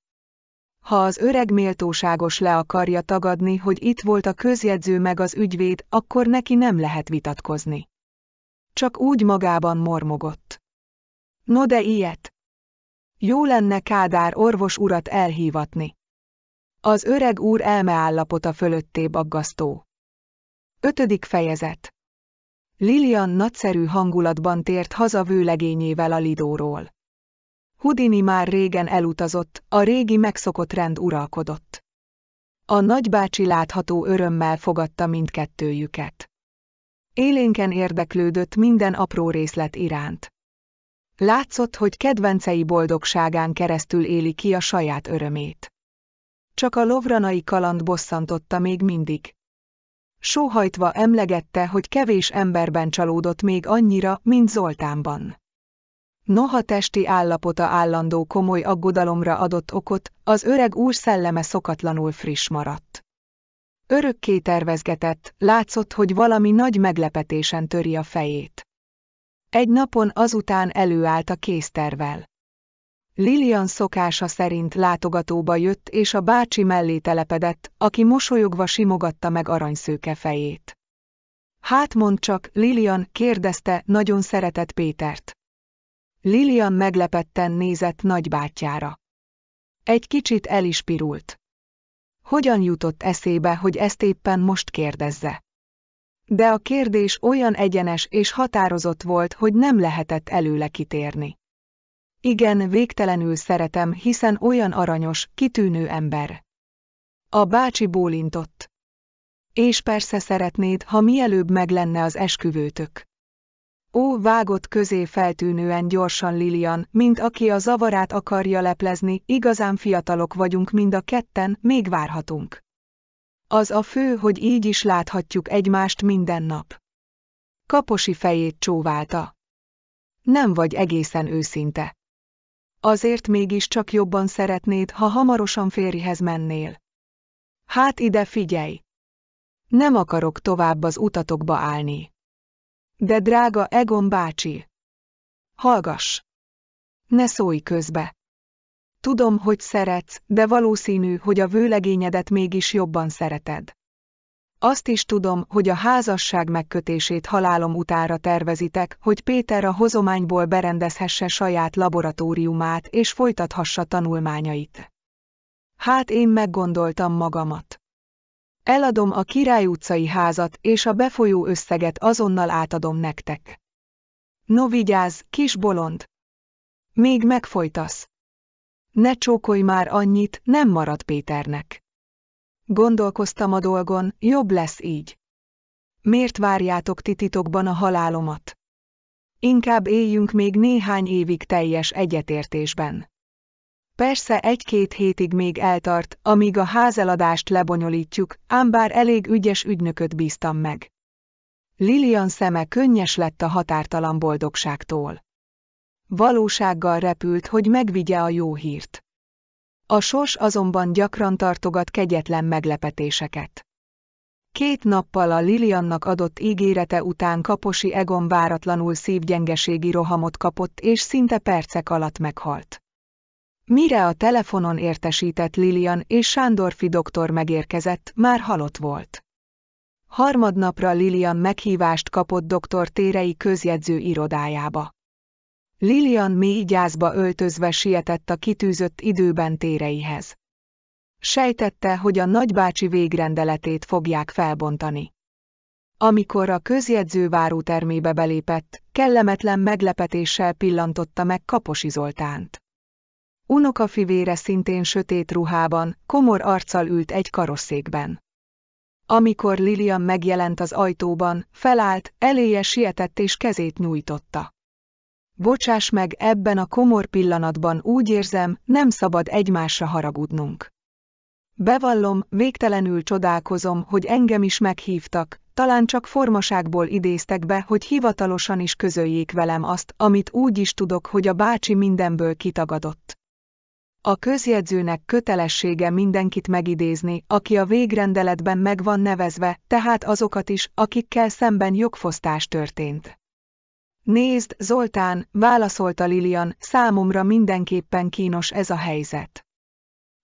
Ha az öreg méltóságos le akarja tagadni, hogy itt volt a közjegyző meg az ügyvéd, akkor neki nem lehet vitatkozni. Csak úgy magában mormogott. No de ilyet. Jó lenne Kádár orvos urat elhívatni. Az öreg úr elmeállapota fölötté aggasztó. Ötödik fejezet Lilian nagyszerű hangulatban tért haza vőlegényével a Lidóról. Hudini már régen elutazott, a régi megszokott rend uralkodott. A nagybácsi látható örömmel fogadta mindkettőjüket. Élénken érdeklődött minden apró részlet iránt. Látszott, hogy kedvencei boldogságán keresztül éli ki a saját örömét. Csak a lovranai kaland bosszantotta még mindig. Sóhajtva emlegette, hogy kevés emberben csalódott még annyira, mint Zoltánban. Noha testi állapota állandó komoly aggodalomra adott okot, az öreg úr szelleme szokatlanul friss maradt. Örökké tervezgetett, látszott, hogy valami nagy meglepetésen töri a fejét. Egy napon azután előállt a késztervel. Lilian szokása szerint látogatóba jött és a bácsi mellé telepedett, aki mosolyogva simogatta meg aranyszőke fejét. Hát mond csak, Lilian, kérdezte, nagyon szeretett Pétert. Lilian meglepetten nézett nagybátyjára. Egy kicsit el is pirult. Hogyan jutott eszébe, hogy ezt éppen most kérdezze? De a kérdés olyan egyenes és határozott volt, hogy nem lehetett előle kitérni. Igen, végtelenül szeretem, hiszen olyan aranyos, kitűnő ember. A bácsi bólintott. És persze szeretnéd, ha mielőbb meg lenne az esküvőtök. Ó, vágott közé feltűnően gyorsan Lilian, mint aki a zavarát akarja leplezni, igazán fiatalok vagyunk mind a ketten, még várhatunk. Az a fő, hogy így is láthatjuk egymást minden nap. Kaposi fejét csóválta. Nem vagy egészen őszinte. Azért mégiscsak jobban szeretnéd, ha hamarosan férjhez mennél. Hát ide figyelj! Nem akarok tovább az utatokba állni. De drága Egon bácsi! Hallgass! Ne szólj közbe! Tudom, hogy szeretsz, de valószínű, hogy a vőlegényedet mégis jobban szereted. Azt is tudom, hogy a házasság megkötését halálom utára tervezitek, hogy Péter a hozományból berendezhesse saját laboratóriumát és folytathassa tanulmányait. Hát én meggondoltam magamat. Eladom a Király utcai házat, és a befolyó összeget azonnal átadom nektek. No vigyázz, kis bolond! Még megfojtasz! Ne csókolj már annyit, nem marad Péternek. Gondolkoztam a dolgon, jobb lesz így. Miért várjátok ti titokban a halálomat? Inkább éljünk még néhány évig teljes egyetértésben. Persze egy-két hétig még eltart, amíg a házeladást lebonyolítjuk, ám bár elég ügyes ügynököt bíztam meg. Lilian szeme könnyes lett a határtalan boldogságtól. Valósággal repült, hogy megvigye a jó hírt. A sors azonban gyakran tartogat kegyetlen meglepetéseket. Két nappal a Liliannak adott ígérete után Kaposi Egon váratlanul szívgyengeségi rohamot kapott és szinte percek alatt meghalt. Mire a telefonon értesített Lilian és Sándorfi doktor megérkezett, már halott volt. Harmadnapra Lilian meghívást kapott doktor Térei közjegyző irodájába. Lilian mély gyászba öltözve sietett a kitűzött időben téreihez. Sejtette, hogy a nagybácsi végrendeletét fogják felbontani. Amikor a közjegyző várótermébe belépett, kellemetlen meglepetéssel pillantotta meg Kaposi Zoltánt. Unoka fivére szintén sötét ruhában, komor arccal ült egy karosszékben. Amikor Lilian megjelent az ajtóban, felállt, eléje sietett és kezét nyújtotta. Bocsáss meg, ebben a komor pillanatban úgy érzem, nem szabad egymásra haragudnunk. Bevallom, végtelenül csodálkozom, hogy engem is meghívtak, talán csak formaságból idéztek be, hogy hivatalosan is közöljék velem azt, amit úgy is tudok, hogy a bácsi mindenből kitagadott. A közjegyzőnek kötelessége mindenkit megidézni, aki a végrendeletben meg van nevezve, tehát azokat is, akikkel szemben jogfosztás történt. Nézd, Zoltán, válaszolta Lilian, számomra mindenképpen kínos ez a helyzet.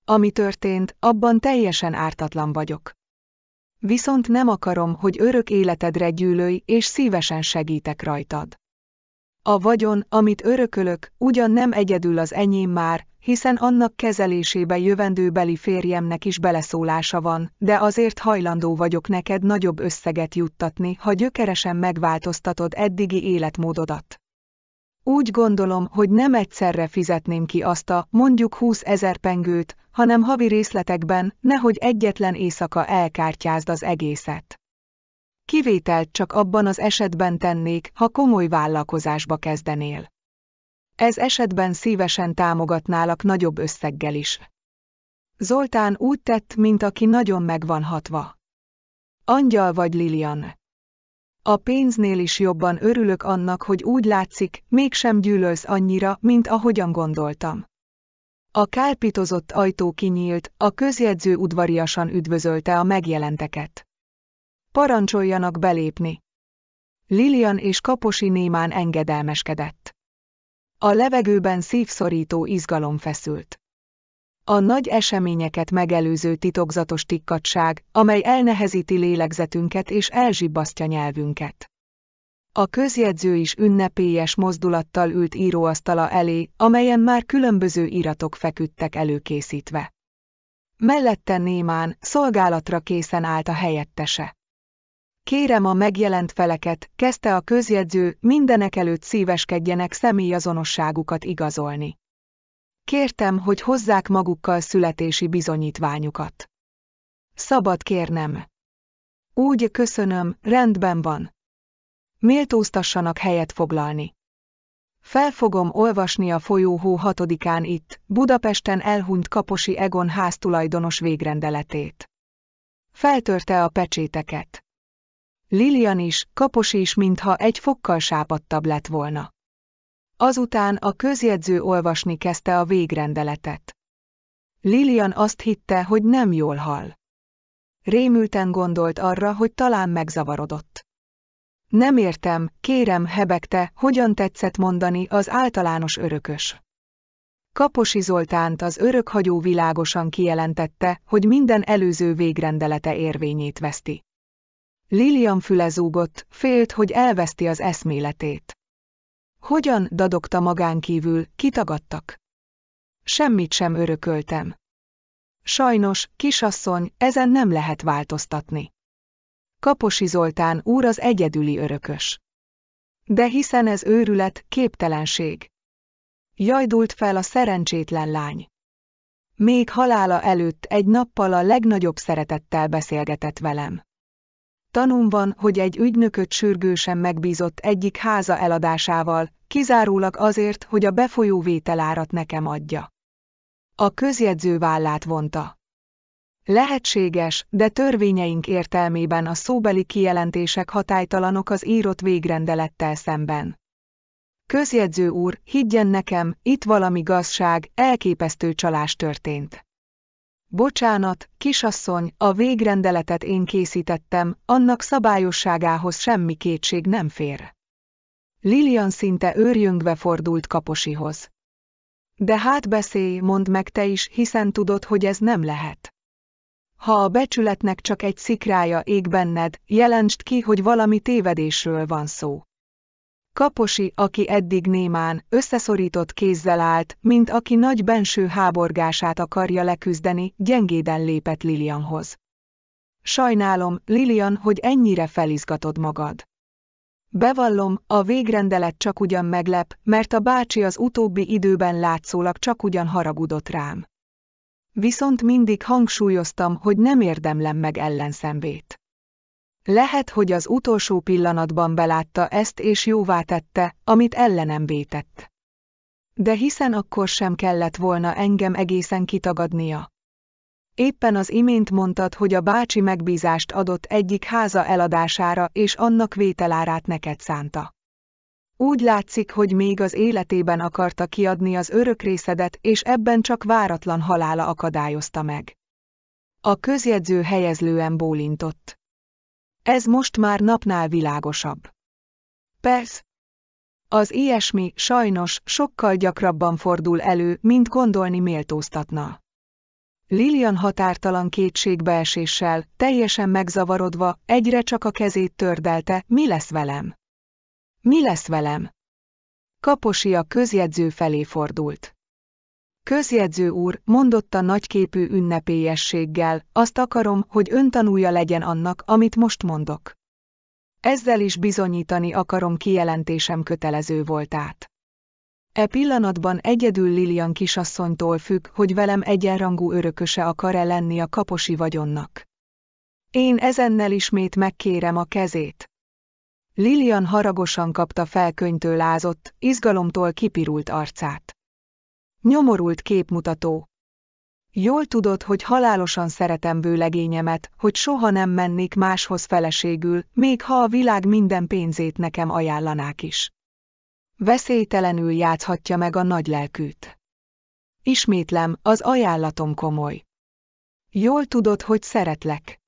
Ami történt, abban teljesen ártatlan vagyok. Viszont nem akarom, hogy örök életedre gyűlölj, és szívesen segítek rajtad. A vagyon, amit örökölök, ugyan nem egyedül az enyém már, hiszen annak kezelésébe jövendőbeli férjemnek is beleszólása van, de azért hajlandó vagyok neked nagyobb összeget juttatni, ha gyökeresen megváltoztatod eddigi életmódodat. Úgy gondolom, hogy nem egyszerre fizetném ki azt a, mondjuk 20 ezer pengőt, hanem havi részletekben, nehogy egyetlen éjszaka elkártyázd az egészet. Kivételt csak abban az esetben tennék, ha komoly vállalkozásba kezdenél. Ez esetben szívesen támogatnálak nagyobb összeggel is. Zoltán úgy tett, mint aki nagyon megvan hatva. Angyal vagy Lilian. A pénznél is jobban örülök annak, hogy úgy látszik, mégsem gyűlölsz annyira, mint ahogyan gondoltam. A kárpitozott ajtó kinyílt, a közjegyző udvariasan üdvözölte a megjelenteket. Parancsoljanak belépni. Lilian és Kaposi némán engedelmeskedett. A levegőben szívszorító izgalom feszült. A nagy eseményeket megelőző titokzatos tikkadság, amely elnehezíti lélegzetünket és elzsibbasztja nyelvünket. A közjegyző is ünnepélyes mozdulattal ült íróasztala elé, amelyen már különböző iratok feküdtek előkészítve. Mellette némán, szolgálatra készen állt a helyettese. Kérem a megjelent feleket, kezdte a közjegyző, mindenek előtt szíveskedjenek személyazonosságukat igazolni. Kértem, hogy hozzák magukkal születési bizonyítványukat. Szabad kérnem. Úgy köszönöm, rendben van. Méltóztassanak helyet foglalni. Fel fogom olvasni a folyóhó hatodikán itt, Budapesten elhunyt Kaposi Egon háztulajdonos végrendeletét. Feltörte a pecséteket. Lilian is, kapos is, mintha egy fokkal sápadtabb lett volna. Azután a közjegyző olvasni kezdte a végrendeletet. Lilian azt hitte, hogy nem jól hal. Rémülten gondolt arra, hogy talán megzavarodott. Nem értem, kérem, hebegte, hogyan tetszett mondani az általános örökös. Kaposi Zoltánt az örökhagyó világosan kijelentette, hogy minden előző végrendelete érvényét veszti. Lilian fülezúgott, félt, hogy elveszti az eszméletét. Hogyan dadogta magán kívül, kitagadtak? Semmit sem örököltem. Sajnos, kisasszony, ezen nem lehet változtatni. Kaposi Zoltán úr az egyedüli örökös. De hiszen ez őrület, képtelenség. Jajdult fel a szerencsétlen lány. Még halála előtt egy nappal a legnagyobb szeretettel beszélgetett velem. Tanum van, hogy egy ügynököt sürgősen megbízott egyik háza eladásával, kizárólag azért, hogy a befolyó vételárat nekem adja. A közjegyző vállát vonta. Lehetséges, de törvényeink értelmében a szóbeli kijelentések hatálytalanok az írott végrendelettel szemben. Közjegyző úr, higgyen nekem, itt valami gazság, elképesztő csalás történt. Bocsánat, kisasszony, a végrendeletet én készítettem, annak szabályosságához semmi kétség nem fér. Lilian szinte őrjöngve fordult kaposihoz. De hát beszélj, mondd meg te is, hiszen tudod, hogy ez nem lehet. Ha a becsületnek csak egy szikrája ég benned, jelentsd ki, hogy valami tévedésről van szó. Kaposi, aki eddig némán, összeszorított kézzel állt, mint aki nagy benső háborgását akarja leküzdeni, gyengéden lépett Lilianhoz. Sajnálom, Lilian, hogy ennyire felizgatod magad. Bevallom, a végrendelet csak ugyan meglep, mert a bácsi az utóbbi időben látszólag csak ugyan haragudott rám. Viszont mindig hangsúlyoztam, hogy nem érdemlem meg ellenszembét. Lehet, hogy az utolsó pillanatban belátta ezt és jóvá tette, amit ellenem vétett. De hiszen akkor sem kellett volna engem egészen kitagadnia. Éppen az imént mondtad, hogy a bácsi megbízást adott egyik háza eladására és annak vételárát neked szánta. Úgy látszik, hogy még az életében akarta kiadni az örök részedet, és ebben csak váratlan halála akadályozta meg. A közjegyző helyezlően bólintott. Ez most már napnál világosabb. Persz. Az ilyesmi sajnos sokkal gyakrabban fordul elő, mint gondolni méltóztatna. Lilian határtalan kétségbeeséssel, teljesen megzavarodva, egyre csak a kezét tördelte, mi lesz velem? Mi lesz velem? Kaposi a közjegyző felé fordult. Közjegyző úr, mondotta nagyképű ünnepélyességgel, azt akarom, hogy öntanúja legyen annak, amit most mondok. Ezzel is bizonyítani akarom kijelentésem kötelező voltát. E pillanatban egyedül Lilian kisasszonytól függ, hogy velem egyenrangú örököse akar-e lenni a kaposi vagyonnak. Én ezennel ismét megkérem a kezét. Lilian haragosan kapta fel könytől lázott, izgalomtól kipirult arcát. Nyomorult képmutató. Jól tudod, hogy halálosan szeretem vőlegényemet, hogy soha nem mennék máshoz feleségül, még ha a világ minden pénzét nekem ajánlanák is. Veszélytelenül játszhatja meg a lelkűt. Ismétlem, az ajánlatom komoly. Jól tudod, hogy szeretlek.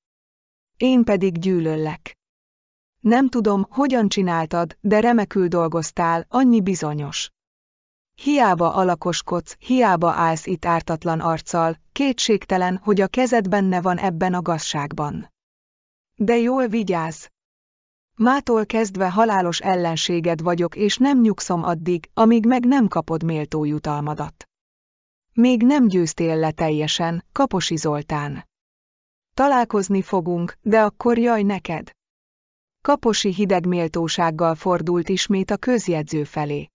Én pedig gyűlöllek. Nem tudom, hogyan csináltad, de remekül dolgoztál, annyi bizonyos. Hiába alakoskodsz, hiába állsz itt ártatlan arccal, kétségtelen, hogy a kezed benne van ebben a gazságban. De jól vigyázz! Mától kezdve halálos ellenséged vagyok, és nem nyugszom addig, amíg meg nem kapod méltó jutalmadat. Még nem győztél le teljesen, Kaposi Zoltán. Találkozni fogunk, de akkor jaj neked! Kaposi hideg méltósággal fordult ismét a közjegyző felé.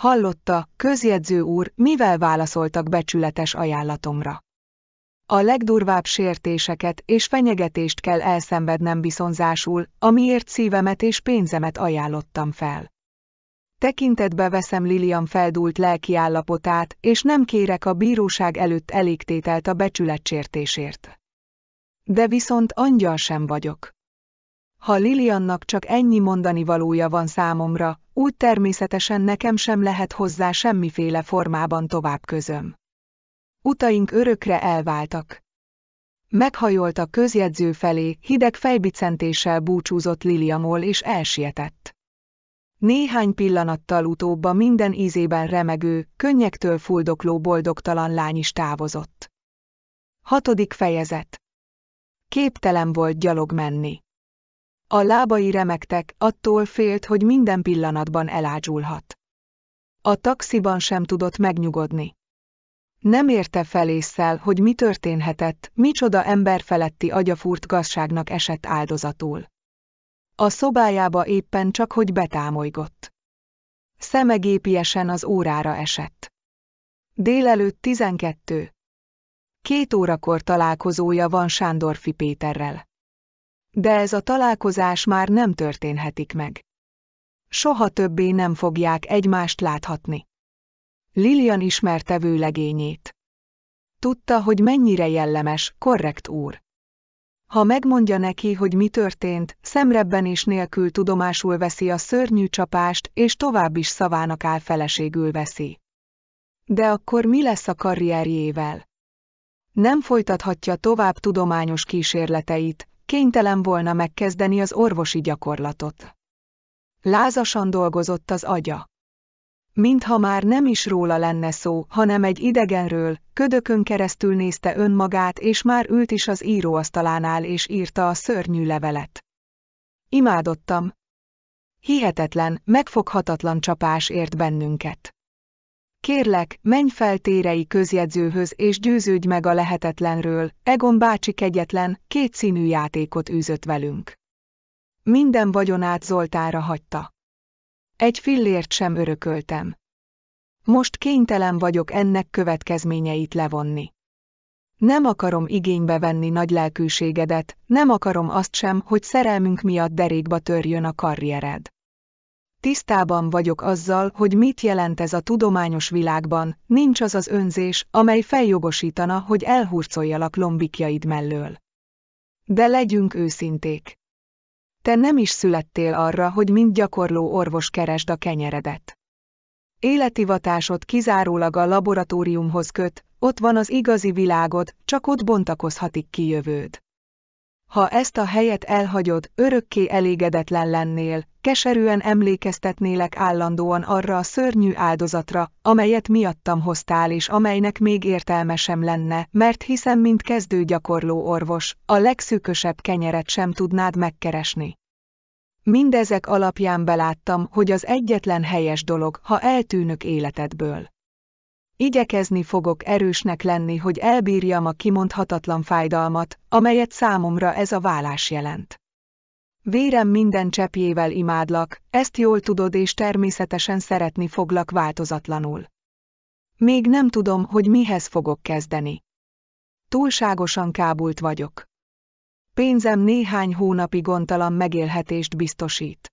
Hallotta, közjegyző úr, mivel válaszoltak becsületes ajánlatomra. A legdurvább sértéseket és fenyegetést kell elszenvednem viszonzásul, amiért szívemet és pénzemet ajánlottam fel. Tekintetbe veszem Lilian feldult állapotát, és nem kérek a bíróság előtt elégtételt a becsületsértésért. De viszont angyal sem vagyok. Ha Liliannak csak ennyi mondani valója van számomra, úgy természetesen nekem sem lehet hozzá semmiféle formában tovább közöm. Utaink örökre elváltak. Meghajolt a közjegyző felé, hideg fejbicentéssel búcsúzott Liliamol és elsietett. Néhány pillanattal utóbb a minden ízében remegő, könnyektől fuldokló boldogtalan lány is távozott. Hatodik fejezet Képtelen volt gyalog menni. A lábai remektek, attól félt, hogy minden pillanatban elágyulhat. A taxiban sem tudott megnyugodni. Nem érte felésszel, hogy mi történhetett, micsoda emberfeletti agyafúrt gazságnak esett áldozatul. A szobájába éppen csak hogy betámolygott. Szeme gépiesen az órára esett. Délelőtt 12. Két órakor találkozója van Sándorfi Péterrel. De ez a találkozás már nem történhetik meg. Soha többé nem fogják egymást láthatni. Lilian ismerte vőlegényét. Tudta, hogy mennyire jellemes, korrekt úr. Ha megmondja neki, hogy mi történt, szemrebben és nélkül tudomásul veszi a szörnyű csapást, és tovább is szavának áll feleségül veszi. De akkor mi lesz a karrierjével? Nem folytathatja tovább tudományos kísérleteit, kénytelen volna megkezdeni az orvosi gyakorlatot. Lázasan dolgozott az agya. Mintha már nem is róla lenne szó, hanem egy idegenről, ködökön keresztül nézte önmagát és már ült is az íróasztalánál és írta a szörnyű levelet. Imádottam. Hihetetlen, megfoghatatlan csapás ért bennünket. Kérlek, menj fel térei közjegyzőhöz és győződj meg a lehetetlenről, Egon bácsi kegyetlen, kétszínű játékot űzött velünk. Minden vagyonát Zoltára hagyta. Egy fillért sem örököltem. Most kénytelen vagyok ennek következményeit levonni. Nem akarom igénybe venni nagy lelkűségedet, nem akarom azt sem, hogy szerelmünk miatt derékba törjön a karriered tisztában vagyok azzal, hogy mit jelent ez a tudományos világban, nincs az az önzés, amely feljogosítana, hogy elhurcoljalak lombikjaid mellől. De legyünk őszinték. Te nem is születtél arra, hogy mint gyakorló orvos keresd a kenyeredet. Életivatásod kizárólag a laboratóriumhoz köt, ott van az igazi világod, csak ott bontakozhatik ki jövőd ha ezt a helyet elhagyod, örökké elégedetlen lennél, keserűen emlékeztetnélek állandóan arra a szörnyű áldozatra, amelyet miattam hoztál és amelynek még értelme sem lenne, mert hiszen mint kezdő gyakorló orvos, a legszűkösebb kenyeret sem tudnád megkeresni. Mindezek alapján beláttam, hogy az egyetlen helyes dolog, ha eltűnök életedből. Igyekezni fogok erősnek lenni, hogy elbírjam a kimondhatatlan fájdalmat, amelyet számomra ez a vállás jelent. Vérem minden cseppjével imádlak, ezt jól tudod és természetesen szeretni foglak változatlanul. Még nem tudom, hogy mihez fogok kezdeni. Túlságosan kábult vagyok. Pénzem néhány hónapi gondtalan megélhetést biztosít.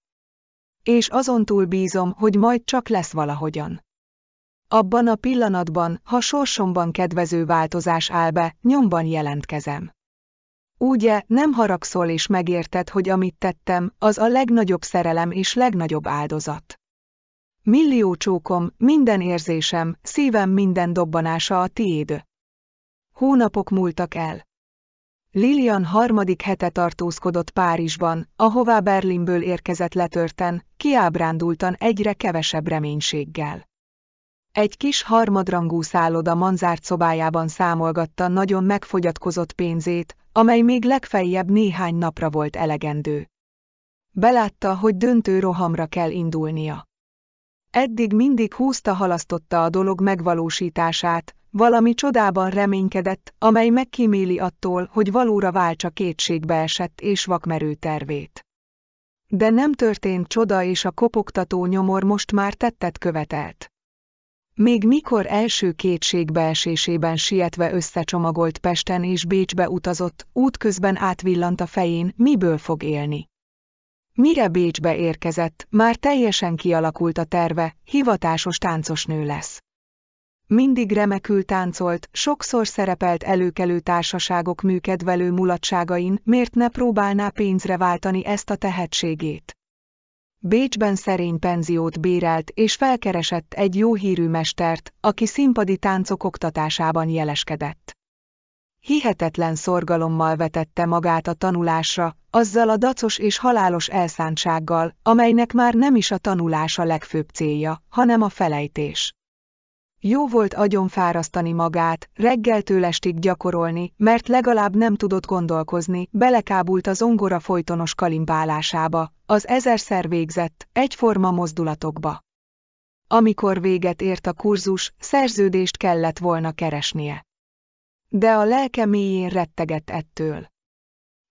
És azon túl bízom, hogy majd csak lesz valahogyan. Abban a pillanatban, ha sorsomban kedvező változás áll be, nyomban jelentkezem. Ugye, nem haragszol és megérted, hogy amit tettem, az a legnagyobb szerelem és legnagyobb áldozat. Millió csókom, minden érzésem, szívem minden dobbanása a tiéd. Hónapok múltak el. Lilian harmadik hete tartózkodott Párizsban, ahová Berlinből érkezett letörten, kiábrándultan egyre kevesebb reménységgel. Egy kis harmadrangú szálloda manzárt szobájában számolgatta nagyon megfogyatkozott pénzét, amely még legfeljebb néhány napra volt elegendő. Belátta, hogy döntő rohamra kell indulnia. Eddig mindig húzta-halasztotta a dolog megvalósítását, valami csodában reménykedett, amely megkíméli attól, hogy valóra váltsa kétségbe esett és vakmerő tervét. De nem történt csoda és a kopogtató nyomor most már tettet követelt. Még mikor első kétségbeesésében sietve összecsomagolt Pesten és Bécsbe utazott, útközben átvillant a fején, miből fog élni. Mire Bécsbe érkezett, már teljesen kialakult a terve, hivatásos táncosnő lesz. Mindig remekül táncolt, sokszor szerepelt előkelő társaságok műkedvelő mulatságain, miért ne próbálná pénzre váltani ezt a tehetségét. Bécsben szerény penziót bérelt és felkeresett egy jó hírű mestert, aki színpadi táncok oktatásában jeleskedett. Hihetetlen szorgalommal vetette magát a tanulásra, azzal a dacos és halálos elszántsággal, amelynek már nem is a tanulás a legfőbb célja, hanem a felejtés. Jó volt agyon fárasztani magát, reggeltől estig gyakorolni, mert legalább nem tudott gondolkozni, belekábult az ongora folytonos kalimbálásába, az ezerszer végzett, egyforma mozdulatokba. Amikor véget ért a kurzus, szerződést kellett volna keresnie. De a lelke mélyén rettegett ettől.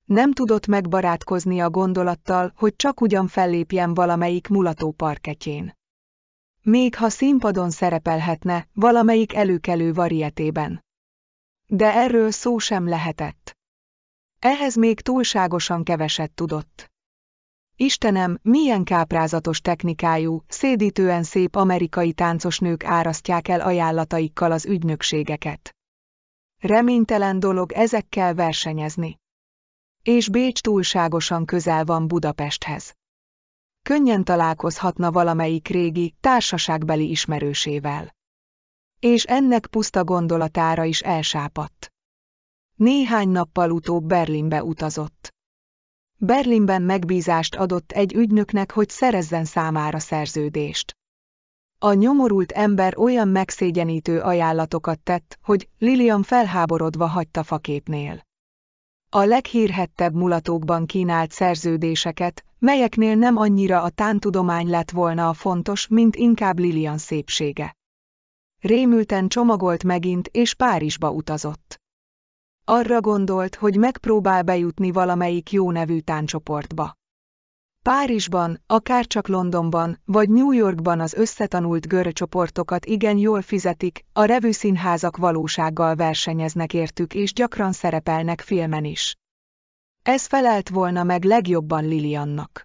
Nem tudott megbarátkozni a gondolattal, hogy csak ugyan fellépjen valamelyik mulató parketjén még ha színpadon szerepelhetne, valamelyik előkelő varietében. De erről szó sem lehetett. Ehhez még túlságosan keveset tudott. Istenem, milyen káprázatos technikájú, szédítően szép amerikai táncosnők árasztják el ajánlataikkal az ügynökségeket. Reménytelen dolog ezekkel versenyezni. És Bécs túlságosan közel van Budapesthez könnyen találkozhatna valamelyik régi, társaságbeli ismerősével. És ennek puszta gondolatára is elsápadt. Néhány nappal utóbb Berlinbe utazott. Berlinben megbízást adott egy ügynöknek, hogy szerezzen számára szerződést. A nyomorult ember olyan megszégyenítő ajánlatokat tett, hogy Lilian felháborodva hagyta faképnél. A leghírhettebb mulatókban kínált szerződéseket, melyeknél nem annyira a tántudomány lett volna a fontos, mint inkább Lilian szépsége. Rémülten csomagolt megint, és Párizsba utazott. Arra gondolt, hogy megpróbál bejutni valamelyik jó nevű táncsoportba. Párizsban, akár csak Londonban, vagy New Yorkban az összetanult görcsoportokat igen jól fizetik, a revűszínházak valósággal versenyeznek értük és gyakran szerepelnek filmen is. Ez felelt volna meg legjobban Liliannak.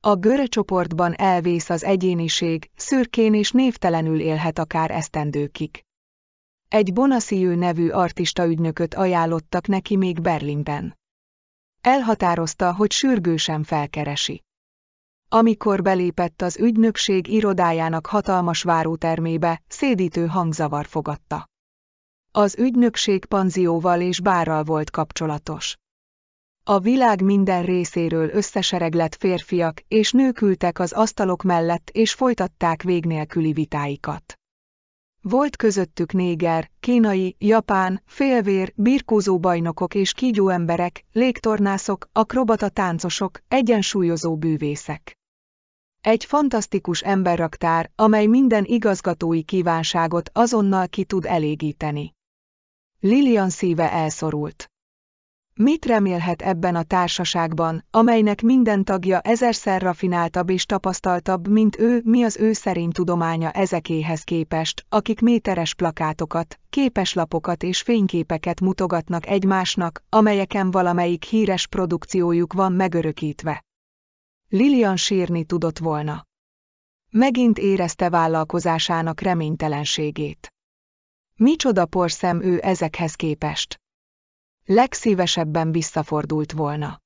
A görcsoportban csoportban elvész az egyéniség, szürkén és névtelenül élhet akár esztendőkig. Egy Bonasziő nevű artista ügynököt ajánlottak neki még Berlinben. Elhatározta, hogy sürgősen felkeresi. Amikor belépett az ügynökség irodájának hatalmas várótermébe, szédítő hangzavar fogadta. Az ügynökség panzióval és bárral volt kapcsolatos. A világ minden részéről összesereglett férfiak és nők ültek az asztalok mellett és folytatták vég nélküli vitáikat. Volt közöttük néger, kínai, japán, félvér, birkózó bajnokok és kígyó emberek, légtornászok, akrobata táncosok, egyensúlyozó bűvészek. Egy fantasztikus emberraktár, amely minden igazgatói kívánságot azonnal ki tud elégíteni. Lilian szíve elszorult. Mit remélhet ebben a társaságban, amelynek minden tagja ezerszer rafináltabb és tapasztaltabb, mint ő, mi az ő szerint tudománya ezekéhez képest, akik méteres plakátokat, képeslapokat és fényképeket mutogatnak egymásnak, amelyeken valamelyik híres produkciójuk van megörökítve. Lilian sírni tudott volna. Megint érezte vállalkozásának reménytelenségét. Micsoda porszem ő ezekhez képest legszívesebben visszafordult volna.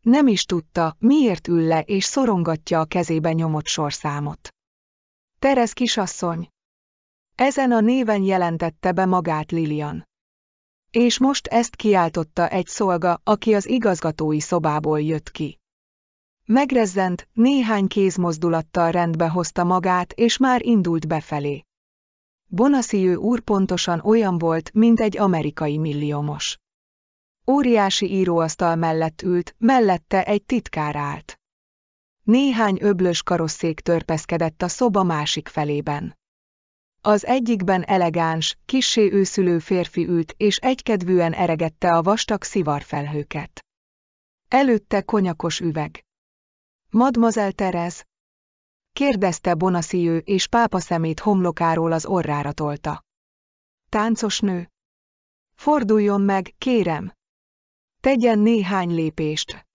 Nem is tudta, miért ül le és szorongatja a kezébe nyomott sorszámot. Terez kisasszony. Ezen a néven jelentette be magát Lilian. És most ezt kiáltotta egy szolga, aki az igazgatói szobából jött ki. Megrezzent, néhány kézmozdulattal rendbe hozta magát, és már indult befelé. Bonasziő úr pontosan olyan volt, mint egy amerikai milliómos. Óriási íróasztal mellett ült, mellette egy titkár állt. Néhány öblös karosszék törpeszkedett a szoba másik felében. Az egyikben elegáns, kissé őszülő férfi ült és egykedvűen eregette a vastag szivarfelhőket. Előtte konyakos üveg. Madmazel Terez? kérdezte Bonasziő és pápa szemét homlokáról az orrára tolta. Táncos nő? Forduljon meg, kérem! Tegyen néhány lépést.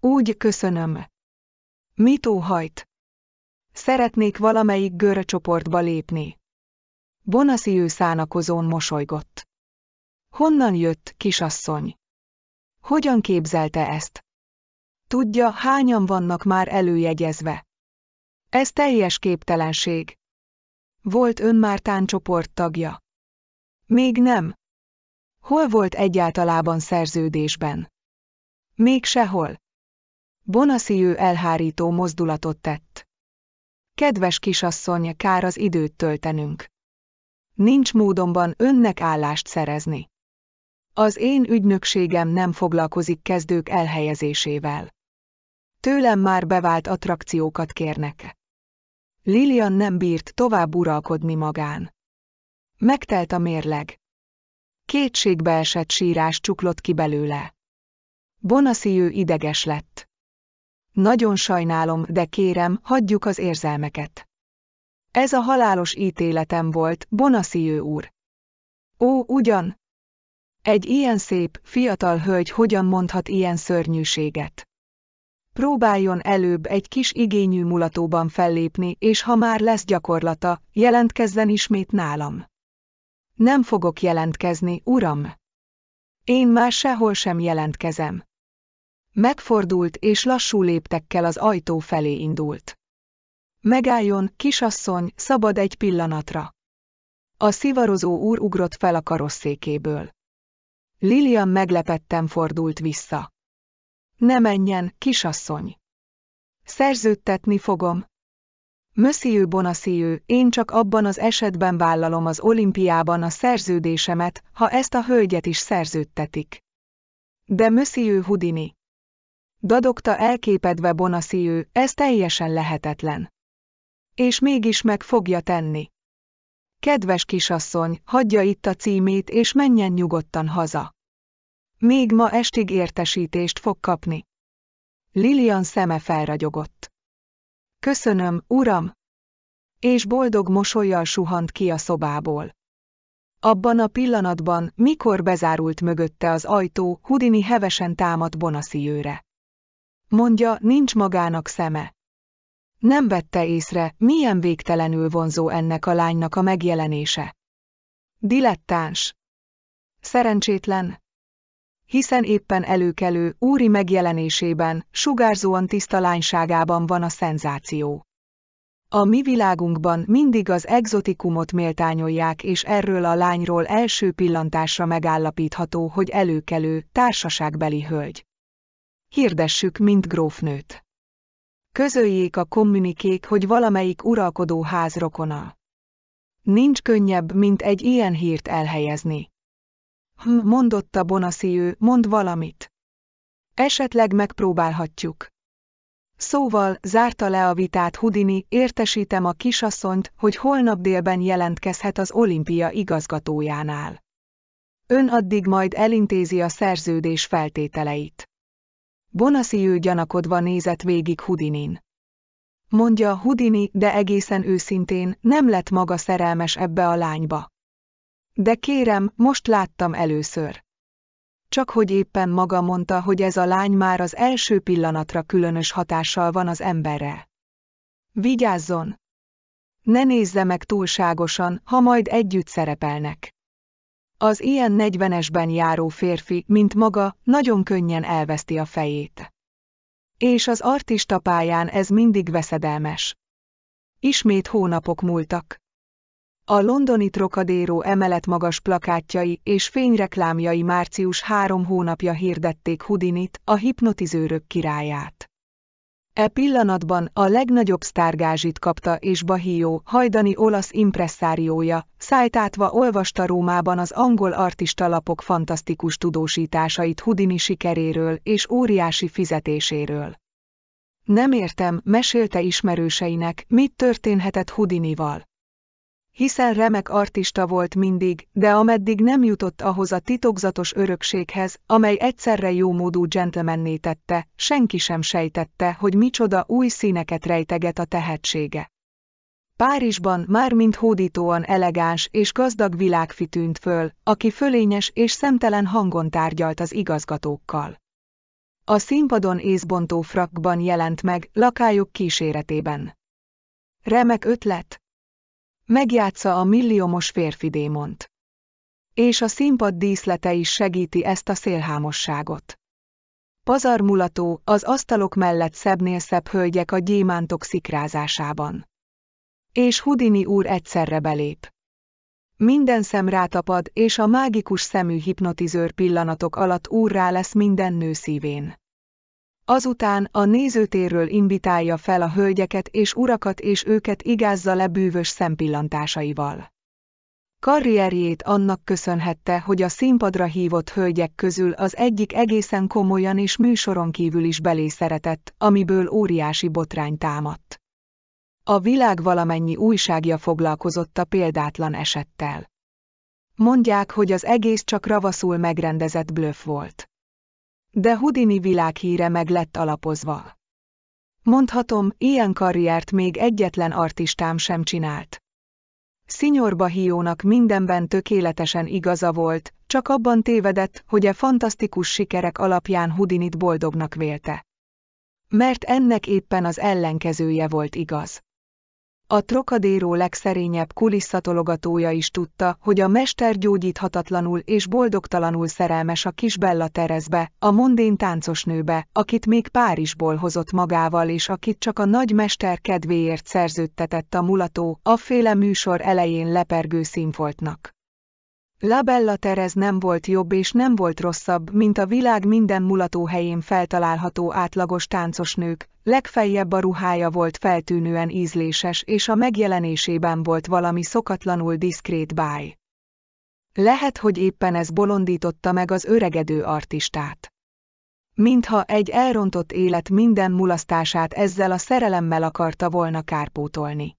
Úgy köszönöm. Mit óhajt? Szeretnék valamelyik görcsoportba lépni. Bonaszi ő szánakozón mosolygott. Honnan jött, kisasszony? Hogyan képzelte ezt? Tudja, hányan vannak már előjegyezve. Ez teljes képtelenség. Volt ön már táncsoport tagja? Még nem. Hol volt egyáltalában szerződésben? Még sehol. ő elhárító mozdulatot tett. Kedves kisasszony, kár az időt töltenünk. Nincs módomban önnek állást szerezni. Az én ügynökségem nem foglalkozik kezdők elhelyezésével. Tőlem már bevált attrakciókat kérnek. Lilian nem bírt tovább uralkodni magán. Megtelt a mérleg esett sírás csuklott ki belőle. Bonasziő ideges lett. Nagyon sajnálom, de kérem, hagyjuk az érzelmeket. Ez a halálos ítéletem volt, Bonasziő úr. Ó, ugyan? Egy ilyen szép, fiatal hölgy hogyan mondhat ilyen szörnyűséget? Próbáljon előbb egy kis igényű mulatóban fellépni, és ha már lesz gyakorlata, jelentkezzen ismét nálam. Nem fogok jelentkezni, uram! Én már sehol sem jelentkezem. Megfordult és lassú léptekkel az ajtó felé indult. Megálljon, kisasszony, szabad egy pillanatra. A szivarozó úr ugrott fel a karosszékéből. Lilian meglepetten fordult vissza. Ne menjen, kisasszony! Szerződtetni fogom, Monsieur Bonacieux, én csak abban az esetben vállalom az olimpiában a szerződésemet, ha ezt a hölgyet is szerződtetik. De Monsieur Houdini. Dadokta elképedve Bonacieux, ez teljesen lehetetlen. És mégis meg fogja tenni. Kedves kisasszony, hagyja itt a címét és menjen nyugodtan haza. Még ma estig értesítést fog kapni. Lilian szeme felragyogott. Köszönöm, uram! És boldog mosolyjal suhant ki a szobából. Abban a pillanatban, mikor bezárult mögötte az ajtó, Hudini hevesen támadt őre. Mondja, nincs magának szeme. Nem vette észre, milyen végtelenül vonzó ennek a lánynak a megjelenése. Dilettáns. Szerencsétlen, hiszen éppen előkelő, úri megjelenésében, sugárzóan tiszta lányságában van a szenzáció. A mi világunkban mindig az exotikumot méltányolják, és erről a lányról első pillantásra megállapítható, hogy előkelő, társaságbeli hölgy. Hirdessük, mint grófnőt. Közöljék a kommunikék, hogy valamelyik uralkodó ház rokona. Nincs könnyebb, mint egy ilyen hírt elhelyezni. Hm, mondotta Bonassi mond valamit. Esetleg megpróbálhatjuk. Szóval zárta le a vitát Hudini, értesítem a kisasszonyt, hogy holnap délben jelentkezhet az olimpia igazgatójánál. Ön addig majd elintézi a szerződés feltételeit. Bonassi ő gyanakodva nézett végig Hudinin. Mondja Hudini, de egészen őszintén, nem lett maga szerelmes ebbe a lányba. De kérem, most láttam először. Csak hogy éppen maga mondta, hogy ez a lány már az első pillanatra különös hatással van az emberre. Vigyázzon! Ne nézze meg túlságosan, ha majd együtt szerepelnek. Az ilyen negyvenesben járó férfi, mint maga, nagyon könnyen elveszti a fejét. És az artista pályán ez mindig veszedelmes. Ismét hónapok múltak. A londoni Trocadéro emelet magas plakátjai és fényreklámjai március három hónapja hirdették Hudinit, a hipnotizőrök királyát. E pillanatban a legnagyobb sztárgázsit kapta és Bahio, hajdani olasz impresszáriója, szájtátva olvasta Rómában az angol artista lapok fantasztikus tudósításait Hudini sikeréről és óriási fizetéséről. Nem értem, mesélte ismerőseinek, mit történhetett Hudinival? hiszen remek artista volt mindig, de ameddig nem jutott ahhoz a titokzatos örökséghez, amely egyszerre jómódú gentlemanné tette, senki sem sejtette, hogy micsoda új színeket rejteget a tehetsége. Párizsban már mint hódítóan elegáns és gazdag világfi tűnt föl, aki fölényes és szemtelen hangon tárgyalt az igazgatókkal. A színpadon észbontó frakban jelent meg, lakájuk kíséretében. Remek ötlet! Megjátsza a milliomos férfi démont. És a színpad díszlete is segíti ezt a szélhámosságot. Pazarmulató, az asztalok mellett szebbnél szebb hölgyek a gyémántok szikrázásában. És Hudini úr egyszerre belép. Minden szem rátapad, és a mágikus szemű hipnotizőr pillanatok alatt úrrá lesz minden nő szívén. Azután a nézőtérről invitálja fel a hölgyeket és urakat és őket igázza le bűvös szempillantásaival. Karrierjét annak köszönhette, hogy a színpadra hívott hölgyek közül az egyik egészen komolyan és műsoron kívül is belé szeretett, amiből óriási botrány támadt. A világ valamennyi újságja foglalkozott a példátlan esettel. Mondják, hogy az egész csak ravaszul megrendezett blöff volt de Houdini világhíre meg lett alapozva. Mondhatom, ilyen karriert még egyetlen artistám sem csinált. Signor Bahiónak mindenben tökéletesen igaza volt, csak abban tévedett, hogy a e fantasztikus sikerek alapján Houdinit boldognak vélte. Mert ennek éppen az ellenkezője volt igaz. A trokadéró legszerényebb kulisszatologatója is tudta, hogy a mester gyógyíthatatlanul és boldogtalanul szerelmes a kis Bella Terezbe, a mondén táncosnőbe, akit még Párizsból hozott magával és akit csak a nagy mester kedvéért szerződtetett a mulató, a féle műsor elején lepergő színfoltnak. Labella Terez nem volt jobb és nem volt rosszabb, mint a világ minden mulató helyén feltalálható átlagos táncosnők, legfeljebb a ruhája volt feltűnően ízléses és a megjelenésében volt valami szokatlanul diszkrét báj. Lehet, hogy éppen ez bolondította meg az öregedő artistát. Mintha egy elrontott élet minden mulasztását ezzel a szerelemmel akarta volna kárpótolni.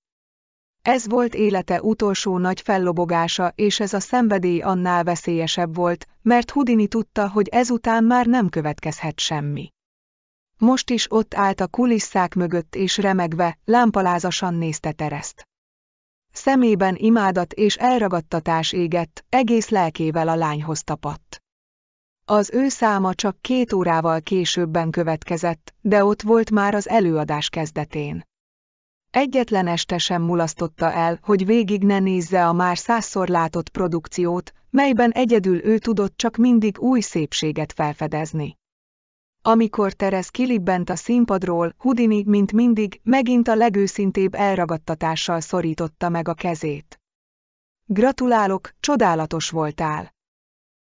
Ez volt élete utolsó nagy fellobogása, és ez a szenvedély annál veszélyesebb volt, mert Hudini tudta, hogy ezután már nem következhet semmi. Most is ott állt a kulisszák mögött és remegve, lámpalázasan nézte Tereszt. Szemében imádat és elragadtatás égett, egész lelkével a lányhoz tapadt. Az ő száma csak két órával későbben következett, de ott volt már az előadás kezdetén. Egyetlen este sem mulasztotta el, hogy végig ne nézze a már százszor látott produkciót, melyben egyedül ő tudott csak mindig új szépséget felfedezni. Amikor Terez kilibbent a színpadról, Hudini, mint mindig, megint a legőszintébb elragadtatással szorította meg a kezét. Gratulálok, csodálatos voltál!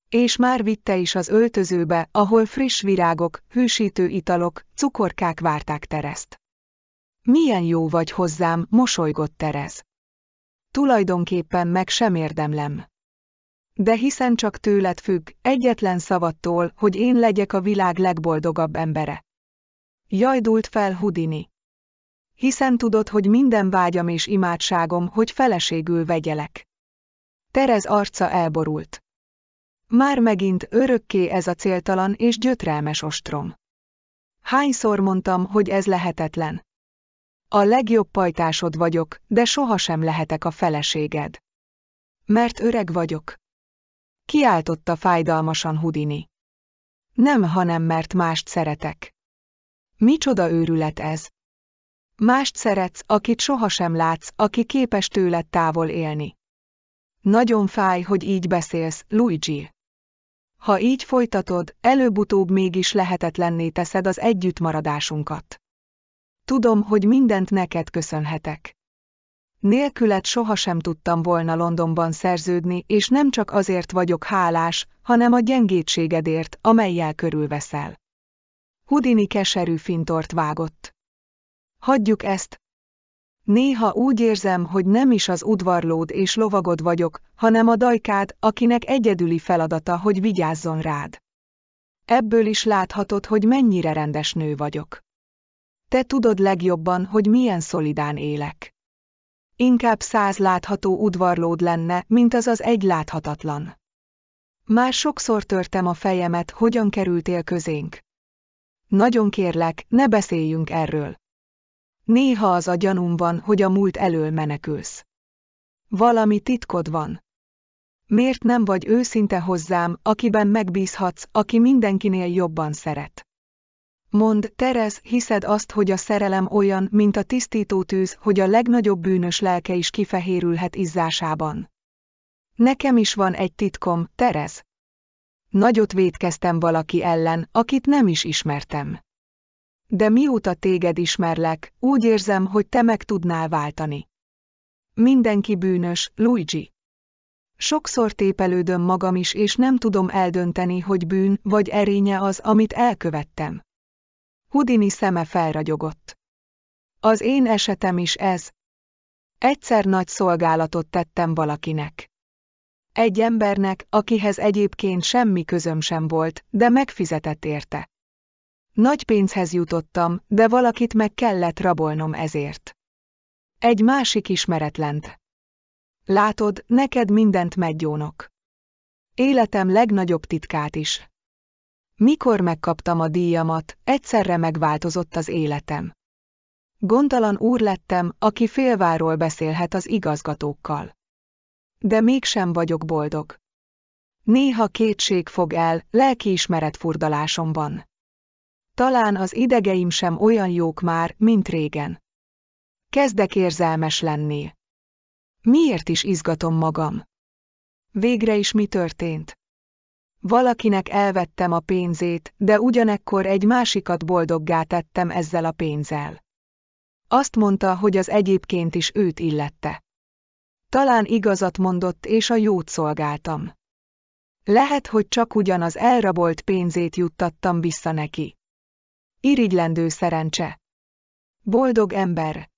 És már vitte is az öltözőbe, ahol friss virágok, hűsítő italok, cukorkák várták Terezt. Milyen jó vagy hozzám, mosolygott Terez. Tulajdonképpen meg sem érdemlem. De hiszen csak tőled függ, egyetlen szavattól, hogy én legyek a világ legboldogabb embere. Jajdult fel Hudini. Hiszen tudod, hogy minden vágyam és imádságom, hogy feleségül vegyelek. Terez arca elborult. Már megint örökké ez a céltalan és gyötrelmes ostrom. Hányszor mondtam, hogy ez lehetetlen. A legjobb pajtásod vagyok, de sohasem lehetek a feleséged. Mert öreg vagyok. Kiáltotta fájdalmasan Hudini. Nem, hanem mert mást szeretek. Micsoda őrület ez? Mást szeretsz, akit sohasem látsz, aki képes tőled távol élni. Nagyon fáj, hogy így beszélsz, Luigi. Ha így folytatod, előbb-utóbb mégis lehetetlenné teszed az együttmaradásunkat. Tudom, hogy mindent neked köszönhetek. Nélküled sohasem tudtam volna Londonban szerződni, és nem csak azért vagyok hálás, hanem a gyengétségedért, amelyel körülveszel. Hudini keserű fintort vágott. Hagyjuk ezt. Néha úgy érzem, hogy nem is az udvarlód és lovagod vagyok, hanem a dajkád, akinek egyedüli feladata, hogy vigyázzon rád. Ebből is láthatod, hogy mennyire rendes nő vagyok. Te tudod legjobban, hogy milyen szolidán élek. Inkább száz látható udvarlód lenne, mint az az egy láthatatlan. Már sokszor törtem a fejemet, hogyan kerültél közénk. Nagyon kérlek, ne beszéljünk erről. Néha az a gyanúm van, hogy a múlt elől menekülsz. Valami titkod van. Miért nem vagy őszinte hozzám, akiben megbízhatsz, aki mindenkinél jobban szeret? Mond, Teresz, hiszed azt, hogy a szerelem olyan, mint a tisztító tűz, hogy a legnagyobb bűnös lelke is kifehérülhet izzásában. Nekem is van egy titkom, Teresz. Nagyot védkeztem valaki ellen, akit nem is ismertem. De mióta téged ismerlek, úgy érzem, hogy te meg tudnál váltani. Mindenki bűnös, Luigi. Sokszor tépelődöm magam is, és nem tudom eldönteni, hogy bűn vagy erénye az, amit elkövettem. Houdini szeme felragyogott. Az én esetem is ez. Egyszer nagy szolgálatot tettem valakinek. Egy embernek, akihez egyébként semmi közöm sem volt, de megfizetett érte. Nagy pénzhez jutottam, de valakit meg kellett rabolnom ezért. Egy másik ismeretlent. Látod, neked mindent meggyónok. Életem legnagyobb titkát is. Mikor megkaptam a díjamat, egyszerre megváltozott az életem. Gondalan úr lettem, aki félváról beszélhet az igazgatókkal. De mégsem vagyok boldog. Néha kétség fog el, lelkiismeret furdalásomban. Talán az idegeim sem olyan jók már, mint régen. Kezdek érzelmes lenni. Miért is izgatom magam? Végre is mi történt? Valakinek elvettem a pénzét, de ugyanekkor egy másikat boldoggá tettem ezzel a pénzzel. Azt mondta, hogy az egyébként is őt illette. Talán igazat mondott, és a jót szolgáltam. Lehet, hogy csak ugyanaz elrabolt pénzét juttattam vissza neki. Irigylendő szerencse. Boldog ember.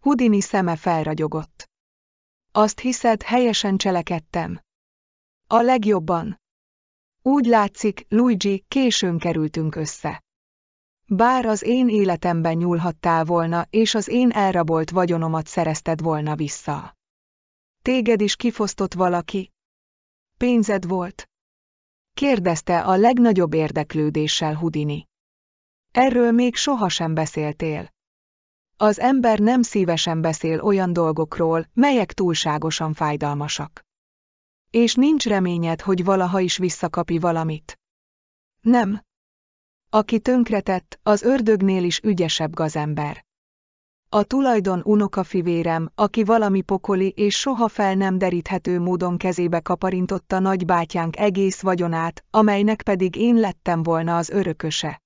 Hudini szeme felragyogott. Azt hiszed, helyesen cselekedtem. A legjobban. Úgy látszik, Luigi, későn kerültünk össze. Bár az én életemben nyúlhattál volna, és az én elrabolt vagyonomat szerezted volna vissza. Téged is kifosztott valaki? Pénzed volt? Kérdezte a legnagyobb érdeklődéssel Hudini. Erről még sohasem beszéltél. Az ember nem szívesen beszél olyan dolgokról, melyek túlságosan fájdalmasak. És nincs reményed, hogy valaha is visszakapi valamit. Nem. Aki tönkretett, az ördögnél is ügyesebb gazember. A tulajdon unoka fivérem, aki valami pokoli és soha fel nem deríthető módon kezébe kaparintotta nagybátyánk egész vagyonát, amelynek pedig én lettem volna az örököse.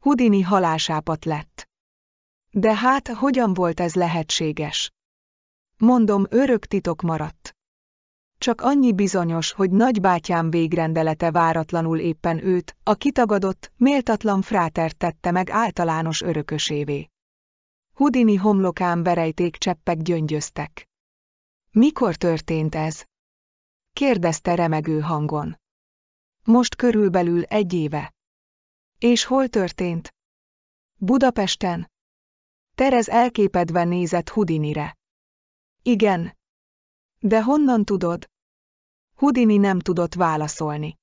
Hudini halásápat lett. De hát, hogyan volt ez lehetséges? Mondom, örök titok maradt. Csak annyi bizonyos, hogy nagybátyám végrendelete váratlanul éppen őt, a kitagadott, méltatlan frátert tette meg általános örökösévé. Hudini homlokán berejték cseppek gyöngyöztek. Mikor történt ez? kérdezte remegő hangon. Most körülbelül egy éve. És hol történt? Budapesten? Terez elképedve nézett Hudinire. Igen. De honnan tudod? Houdini nem tudott válaszolni.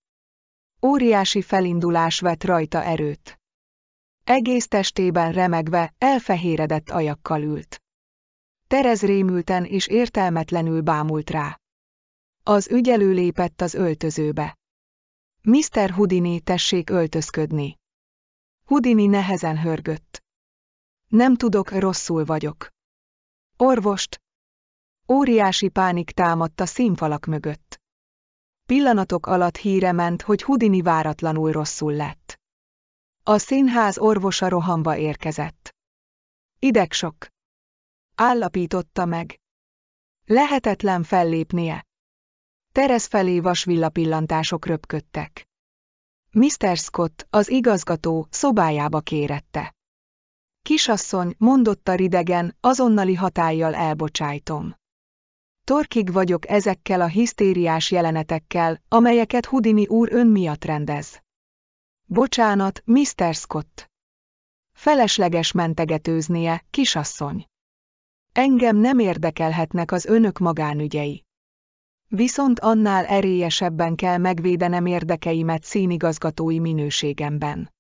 Óriási felindulás vett rajta erőt. Egész testében remegve, elfehéredett ajakkal ült. Terez rémülten és értelmetlenül bámult rá. Az ügyelő lépett az öltözőbe. Mr. Houdini tessék öltözködni. Houdini nehezen hörgött. Nem tudok, rosszul vagyok. Orvost. Óriási pánik támadt a színfalak mögött. Pillanatok alatt híre ment, hogy Hudini váratlanul rosszul lett. A színház orvosa rohamba érkezett. Idegsok. Állapította meg. Lehetetlen fellépnie. Teresz felé vasvillapillantások röpködtek. Mr. Scott, az igazgató, szobájába kérette. Kisasszony, mondotta ridegen, azonnali hatállyal elbocsájtom. Torkig vagyok ezekkel a hisztériás jelenetekkel, amelyeket Hudini úr ön miatt rendez. Bocsánat, Mr. Scott. Felesleges mentegetőznie, kisasszony. Engem nem érdekelhetnek az önök magánügyei. Viszont annál erélyesebben kell megvédenem érdekeimet színigazgatói minőségemben.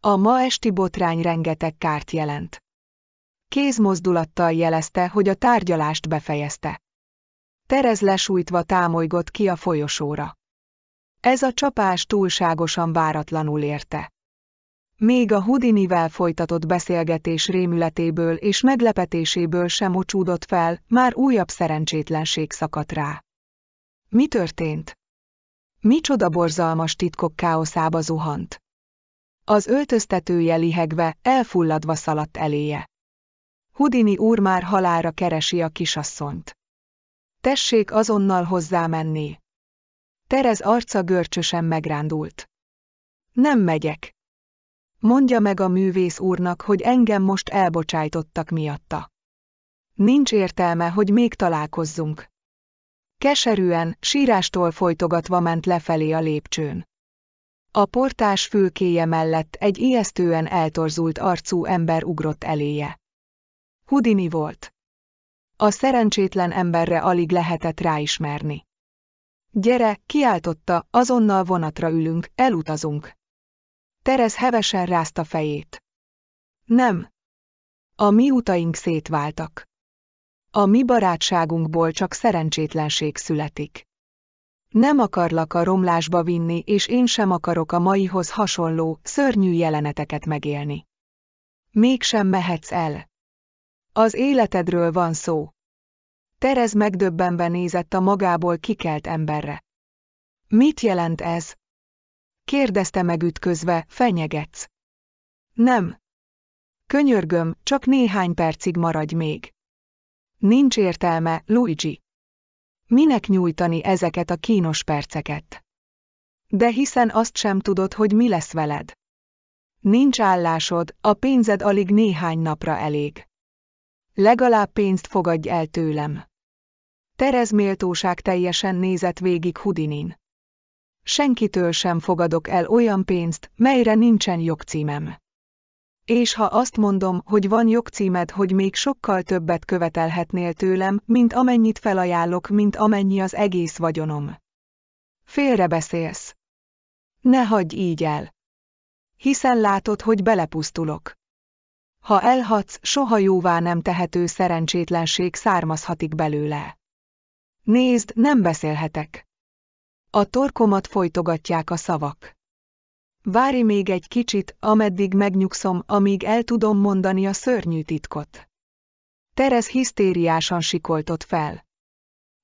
A ma esti botrány rengeteg kárt jelent. Kézmozdulattal jelezte, hogy a tárgyalást befejezte. Terez lesújtva támolygott ki a folyosóra. Ez a csapás túlságosan váratlanul érte. Még a Hudinivel folytatott beszélgetés rémületéből és meglepetéséből sem ocsúdott fel, már újabb szerencsétlenség szakadt rá. Mi történt? Micsoda borzalmas titkok káoszába zuhant. Az öltöztetője lihegve, elfulladva szaladt eléje. Hudini úr már halára keresi a kisasszonyt. Tessék azonnal hozzá menni. Terez arca görcsösen megrándult. Nem megyek. Mondja meg a művész úrnak, hogy engem most elbocsájtottak miatta. Nincs értelme, hogy még találkozzunk. Keserűen, sírástól folytogatva ment lefelé a lépcsőn. A portás fülkéje mellett egy ijesztően eltorzult arcú ember ugrott eléje. Hudini volt. A szerencsétlen emberre alig lehetett ráismerni. Gyere, kiáltotta, azonnal vonatra ülünk, elutazunk. Terez hevesen rázta fejét. Nem. A mi utaink szétváltak. A mi barátságunkból csak szerencsétlenség születik. Nem akarlak a romlásba vinni, és én sem akarok a maihoz hasonló, szörnyű jeleneteket megélni. Mégsem mehetsz el. Az életedről van szó. Terez megdöbbenve nézett a magából kikelt emberre. Mit jelent ez? Kérdezte megütközve, fenyegetsz. Nem. Könyörgöm, csak néhány percig maradj még. Nincs értelme, Luigi. Minek nyújtani ezeket a kínos perceket? De hiszen azt sem tudod, hogy mi lesz veled. Nincs állásod, a pénzed alig néhány napra elég. Legalább pénzt fogadj el tőlem. Terez méltóság teljesen nézett végig Hudinin. Senkitől sem fogadok el olyan pénzt, melyre nincsen jogcímem. És ha azt mondom, hogy van jogcímed, hogy még sokkal többet követelhetnél tőlem, mint amennyit felajánlok, mint amennyi az egész vagyonom. Félrebeszélsz. Ne hagyj így el. Hiszen látod, hogy belepusztulok. Ha elhatsz, soha jóvá nem tehető szerencsétlenség származhatik belőle. Nézd, nem beszélhetek. A torkomat folytogatják a szavak. Várj még egy kicsit, ameddig megnyugszom, amíg el tudom mondani a szörnyű titkot. Terez hisztériásan sikoltott fel.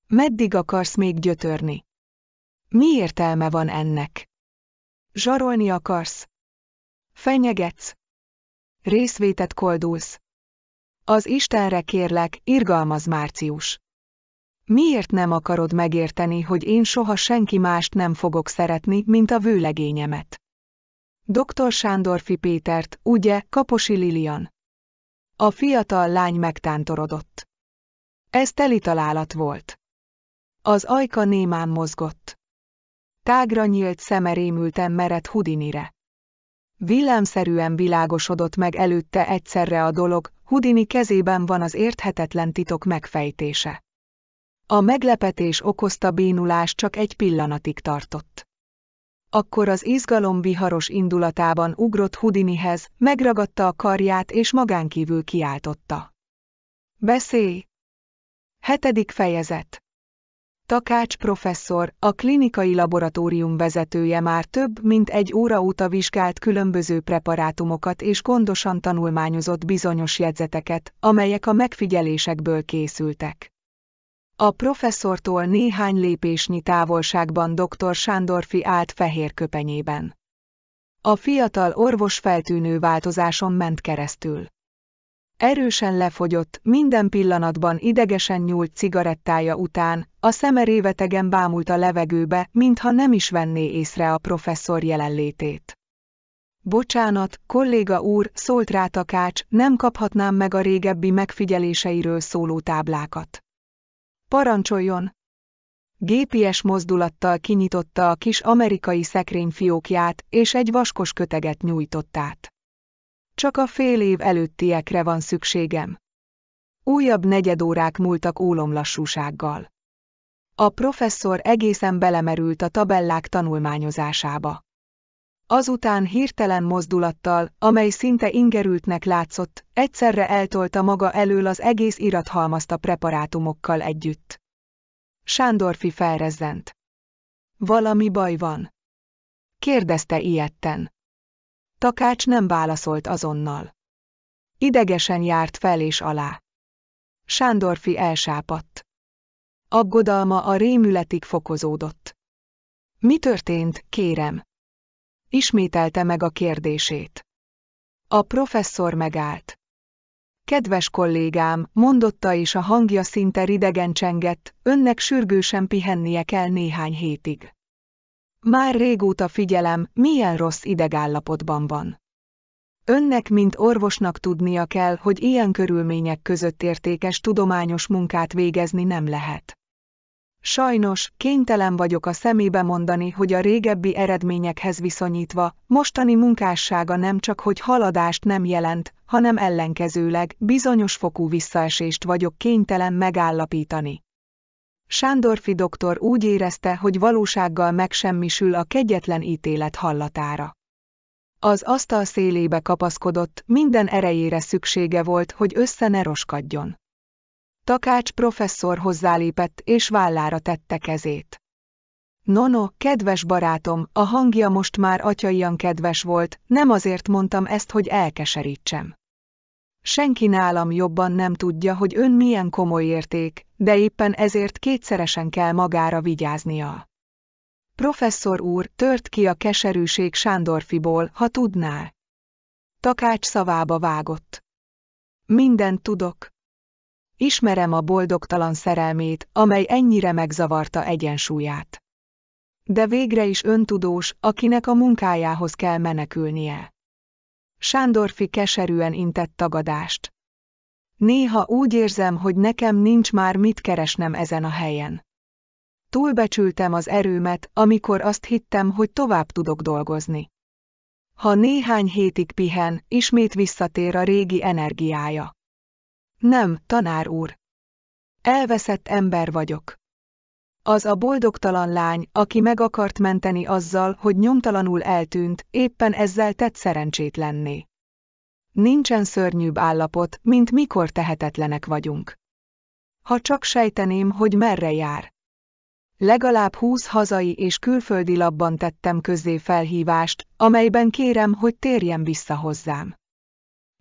Meddig akarsz még gyötörni? Mi értelme van ennek? Zsarolni akarsz? Fenyegetsz? Részvétet koldulsz. Az Istenre kérlek, irgalmaz Március. Miért nem akarod megérteni, hogy én soha senki mást nem fogok szeretni, mint a vőlegényemet? Dr. Sándorfi Pétert, ugye, Kaposi Lilian. A fiatal lány megtántorodott. Ez teli találat volt. Az ajka némán mozgott. Tágra nyílt szeme rémülten mered Hudinire. Villámszerűen világosodott meg előtte egyszerre a dolog, Hudini kezében van az érthetetlen titok megfejtése. A meglepetés okozta bénulás csak egy pillanatig tartott. Akkor az izgalom viharos indulatában ugrott Hudinihez, megragadta a karját és magánkívül kiáltotta. Beszélj! Hetedik fejezet Takács professzor, a klinikai laboratórium vezetője már több mint egy óra óta vizsgált különböző preparátumokat és gondosan tanulmányozott bizonyos jegyzeteket, amelyek a megfigyelésekből készültek. A professzortól néhány lépésnyi távolságban dr. Sándorfi állt fehér köpenyében. A fiatal orvos feltűnő változáson ment keresztül. Erősen lefogyott, minden pillanatban idegesen nyúlt cigarettája után, a szeme révetegen bámult a levegőbe, mintha nem is venné észre a professzor jelenlétét. Bocsánat, kolléga úr, szólt rá Takács, nem kaphatnám meg a régebbi megfigyeléseiről szóló táblákat. Parancsoljon! Gépies mozdulattal kinyitotta a kis amerikai fiókját, és egy vaskos köteget nyújtott át. Csak a fél év előttiekre van szükségem. Újabb negyed órák múltak ólomlassúsággal. A professzor egészen belemerült a tabellák tanulmányozásába. Azután hirtelen mozdulattal, amely szinte ingerültnek látszott, egyszerre eltolta maga elől az egész irathalmazta a preparátumokkal együtt. Sándorfi felrezzent. Valami baj van? Kérdezte ilyetten. Takács nem válaszolt azonnal. Idegesen járt fel és alá. Sándorfi elsápadt. Aggodalma a rémületig fokozódott. Mi történt, kérem? Ismételte meg a kérdését. A professzor megállt. Kedves kollégám, mondotta és a hangja szinte ridegen csengett, önnek sürgősen pihennie kell néhány hétig. Már régóta figyelem, milyen rossz idegállapotban van. Önnek, mint orvosnak tudnia kell, hogy ilyen körülmények között értékes tudományos munkát végezni nem lehet. Sajnos, kénytelen vagyok a szemébe mondani, hogy a régebbi eredményekhez viszonyítva, mostani munkássága nem csak hogy haladást nem jelent, hanem ellenkezőleg bizonyos fokú visszaesést vagyok kénytelen megállapítani. Sándorfi doktor úgy érezte, hogy valósággal megsemmisül a kegyetlen ítélet hallatára. Az asztal szélébe kapaszkodott, minden erejére szüksége volt, hogy össze ne roskadjon. Takács professzor hozzálépett és vállára tette kezét. Nono, kedves barátom, a hangja most már atyaian kedves volt, nem azért mondtam ezt, hogy elkeserítsem. Senki nálam jobban nem tudja, hogy ön milyen komoly érték, de éppen ezért kétszeresen kell magára vigyáznia. Professzor úr, tört ki a keserűség Sándorfiból, ha tudná. Takács szavába vágott. Mindent tudok. Ismerem a boldogtalan szerelmét, amely ennyire megzavarta egyensúlyát. De végre is öntudós, akinek a munkájához kell menekülnie. Sándorfi keserűen intett tagadást. Néha úgy érzem, hogy nekem nincs már mit keresnem ezen a helyen túlbecsültem az erőmet, amikor azt hittem, hogy tovább tudok dolgozni. Ha néhány hétig pihen, ismét visszatér a régi energiája. Nem, tanár úr. Elveszett ember vagyok. Az a boldogtalan lány, aki meg akart menteni azzal, hogy nyomtalanul eltűnt, éppen ezzel tett szerencsét lenni. Nincsen szörnyűbb állapot, mint mikor tehetetlenek vagyunk. Ha csak sejteném, hogy merre jár. Legalább húsz hazai és külföldi labban tettem közzé felhívást, amelyben kérem, hogy térjen vissza hozzám.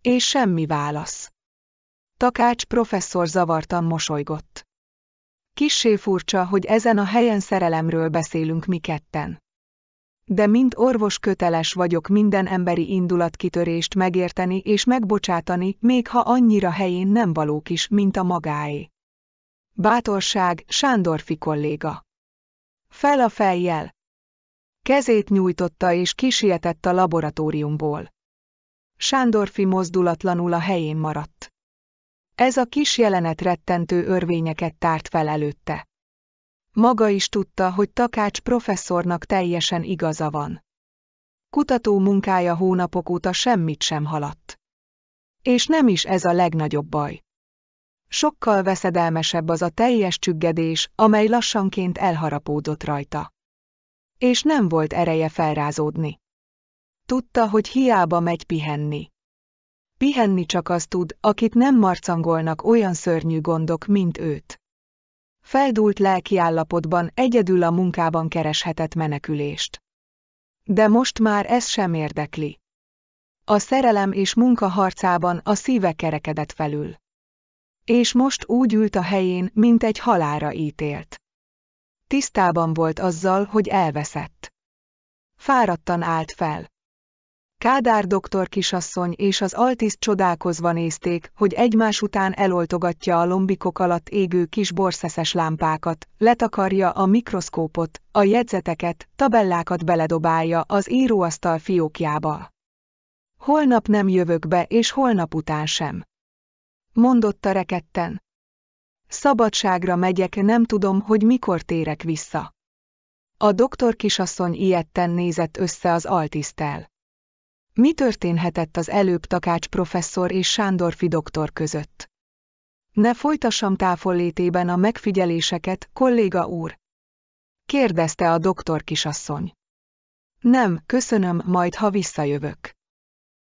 És semmi válasz. Takács professzor zavartan mosolygott. Kissé furcsa, hogy ezen a helyen szerelemről beszélünk mi ketten. De mint orvos köteles vagyok minden emberi indulatkitörést megérteni és megbocsátani, még ha annyira helyén nem valók is, mint a magáé. Bátorság, Sándorfi kolléga. Fel a fejjel! Kezét nyújtotta és kisietett a laboratóriumból. Sándorfi mozdulatlanul a helyén maradt. Ez a kis jelenet rettentő örvényeket tárt fel előtte. Maga is tudta, hogy Takács professzornak teljesen igaza van. Kutató munkája hónapok óta semmit sem haladt. És nem is ez a legnagyobb baj sokkal veszedelmesebb az a teljes csüggedés, amely lassanként elharapódott rajta. És nem volt ereje felrázódni. Tudta, hogy hiába megy pihenni. Pihenni csak az tud, akit nem marcangolnak olyan szörnyű gondok, mint őt. Feldult lelkiállapotban egyedül a munkában kereshetett menekülést. De most már ez sem érdekli. A szerelem és munka harcában a szíve kerekedett felül és most úgy ült a helyén, mint egy halára ítélt. Tisztában volt azzal, hogy elveszett. Fáradtan állt fel. Kádár doktor kisasszony és az altiszt csodálkozva nézték, hogy egymás után eloltogatja a lombikok alatt égő kis borszeszes lámpákat, letakarja a mikroszkópot, a jegyzeteket, tabellákat beledobálja az íróasztal fiókjába. Holnap nem jövök be és holnap után sem mondotta rekedten. Szabadságra megyek, nem tudom, hogy mikor térek vissza. A doktor kisasszony ilyetten nézett össze az altisztel. Mi történhetett az előbb Takács professzor és Sándorfi doktor között? Ne folytassam távollétében a megfigyeléseket, kolléga úr. Kérdezte a doktor kisasszony. Nem, köszönöm, majd ha visszajövök.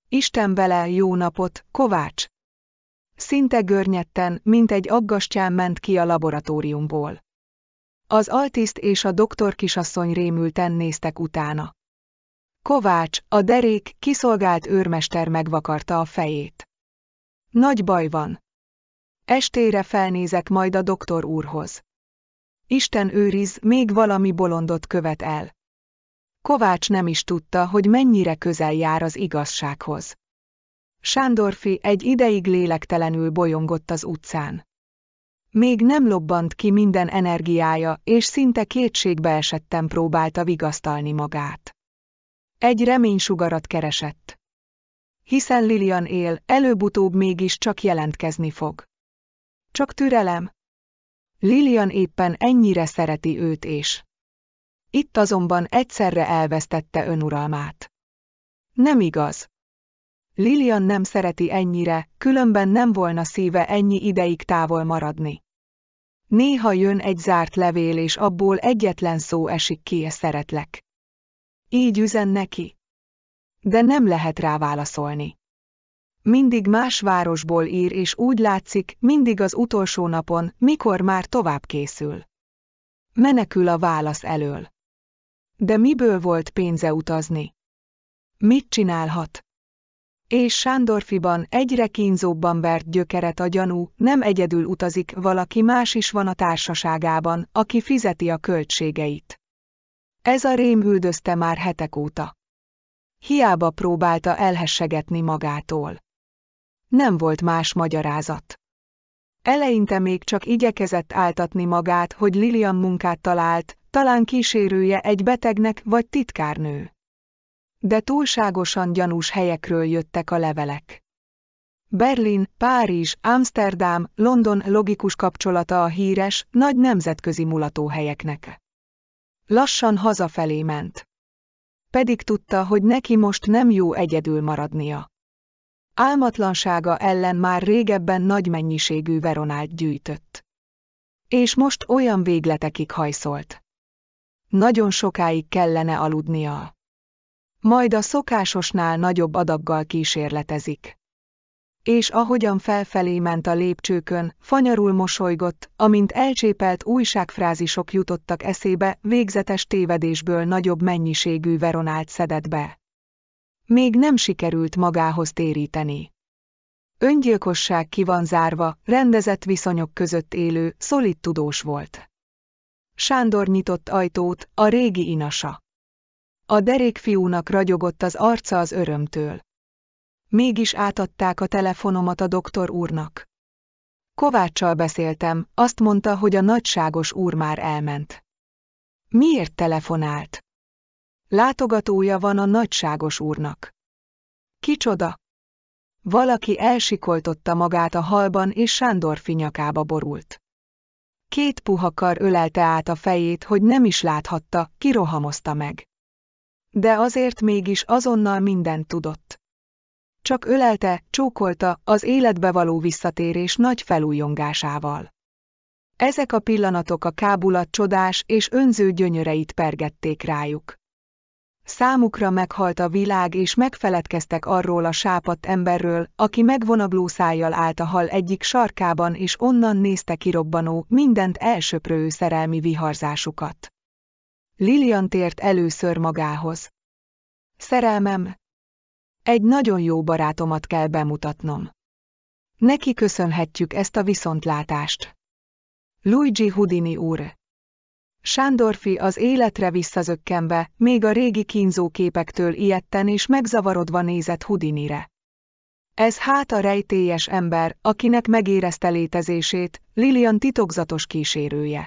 Isten vele, jó napot, Kovács! Szinte görnyetten, mint egy aggastyán ment ki a laboratóriumból. Az altiszt és a doktor kisasszony rémülten néztek utána. Kovács, a derék, kiszolgált őrmester megvakarta a fejét. Nagy baj van. Estére felnézek majd a doktor úrhoz. Isten őriz, még valami bolondot követ el. Kovács nem is tudta, hogy mennyire közel jár az igazsághoz. Sándorfi egy ideig lélektelenül bolyongott az utcán. Még nem lobbant ki minden energiája, és szinte kétségbe esettem próbálta vigasztalni magát. Egy reménysugarat keresett. Hiszen Lilian él, előbb-utóbb mégiscsak jelentkezni fog. Csak türelem. Lilian éppen ennyire szereti őt és. Itt azonban egyszerre elvesztette önuralmát. Nem igaz, Lilian nem szereti ennyire, különben nem volna szíve ennyi ideig távol maradni. Néha jön egy zárt levél, és abból egyetlen szó esik ki, szeretlek. Így üzen neki. De nem lehet rá válaszolni. Mindig más városból ír, és úgy látszik, mindig az utolsó napon, mikor már tovább készül. Menekül a válasz elől. De miből volt pénze utazni? Mit csinálhat? és Sándorfiban egyre kínzóbban vert gyökeret a gyanú, nem egyedül utazik, valaki más is van a társaságában, aki fizeti a költségeit. Ez a rém üldözte már hetek óta. Hiába próbálta elhessegetni magától. Nem volt más magyarázat. Eleinte még csak igyekezett áltatni magát, hogy Lilian munkát talált, talán kísérője egy betegnek vagy titkárnő de túlságosan gyanús helyekről jöttek a levelek. Berlin, Párizs, Amsterdam, London logikus kapcsolata a híres, nagy nemzetközi mulatóhelyeknek. Lassan hazafelé ment. Pedig tudta, hogy neki most nem jó egyedül maradnia. Álmatlansága ellen már régebben nagy mennyiségű veronát gyűjtött. És most olyan végletekig hajszolt. Nagyon sokáig kellene aludnia. Majd a szokásosnál nagyobb adaggal kísérletezik. És ahogyan felfelé ment a lépcsőkön, fanyarul mosolygott, amint elcsépelt újságfrázisok jutottak eszébe, végzetes tévedésből nagyobb mennyiségű veronált szedett be. Még nem sikerült magához téríteni. Öngyilkosság ki van zárva, rendezett viszonyok között élő, szolid tudós volt. Sándor nyitott ajtót, a régi inasa. A derékfiúnak ragyogott az arca az örömtől. Mégis átadták a telefonomat a doktor úrnak. Kovácssal beszéltem, azt mondta, hogy a nagyságos úr már elment. Miért telefonált? Látogatója van a nagyságos úrnak. Kicsoda? Valaki elsikoltotta magát a halban, és Sándor finyakába borult. Két puha kar ölelte át a fejét, hogy nem is láthatta, kirohamozta meg de azért mégis azonnal mindent tudott. Csak ölelte, csókolta, az életbe való visszatérés nagy felújongásával. Ezek a pillanatok a kábulat csodás és önző gyönyöreit pergették rájuk. Számukra meghalt a világ és megfeledkeztek arról a sápadt emberről, aki megvonagló szájjal állt a hal egyik sarkában és onnan nézte kirobbanó, mindent elsöprő szerelmi viharzásukat. Lilian tért először magához. Szerelmem, egy nagyon jó barátomat kell bemutatnom. Neki köszönhetjük ezt a viszontlátást. Luigi Houdini úr. Sándorfi az életre visszazökkenve, még a régi kínzóképektől ijetten és megzavarodva nézett Houdinire. Ez hát a rejtélyes ember, akinek megérezte létezését, Lilian titokzatos kísérője.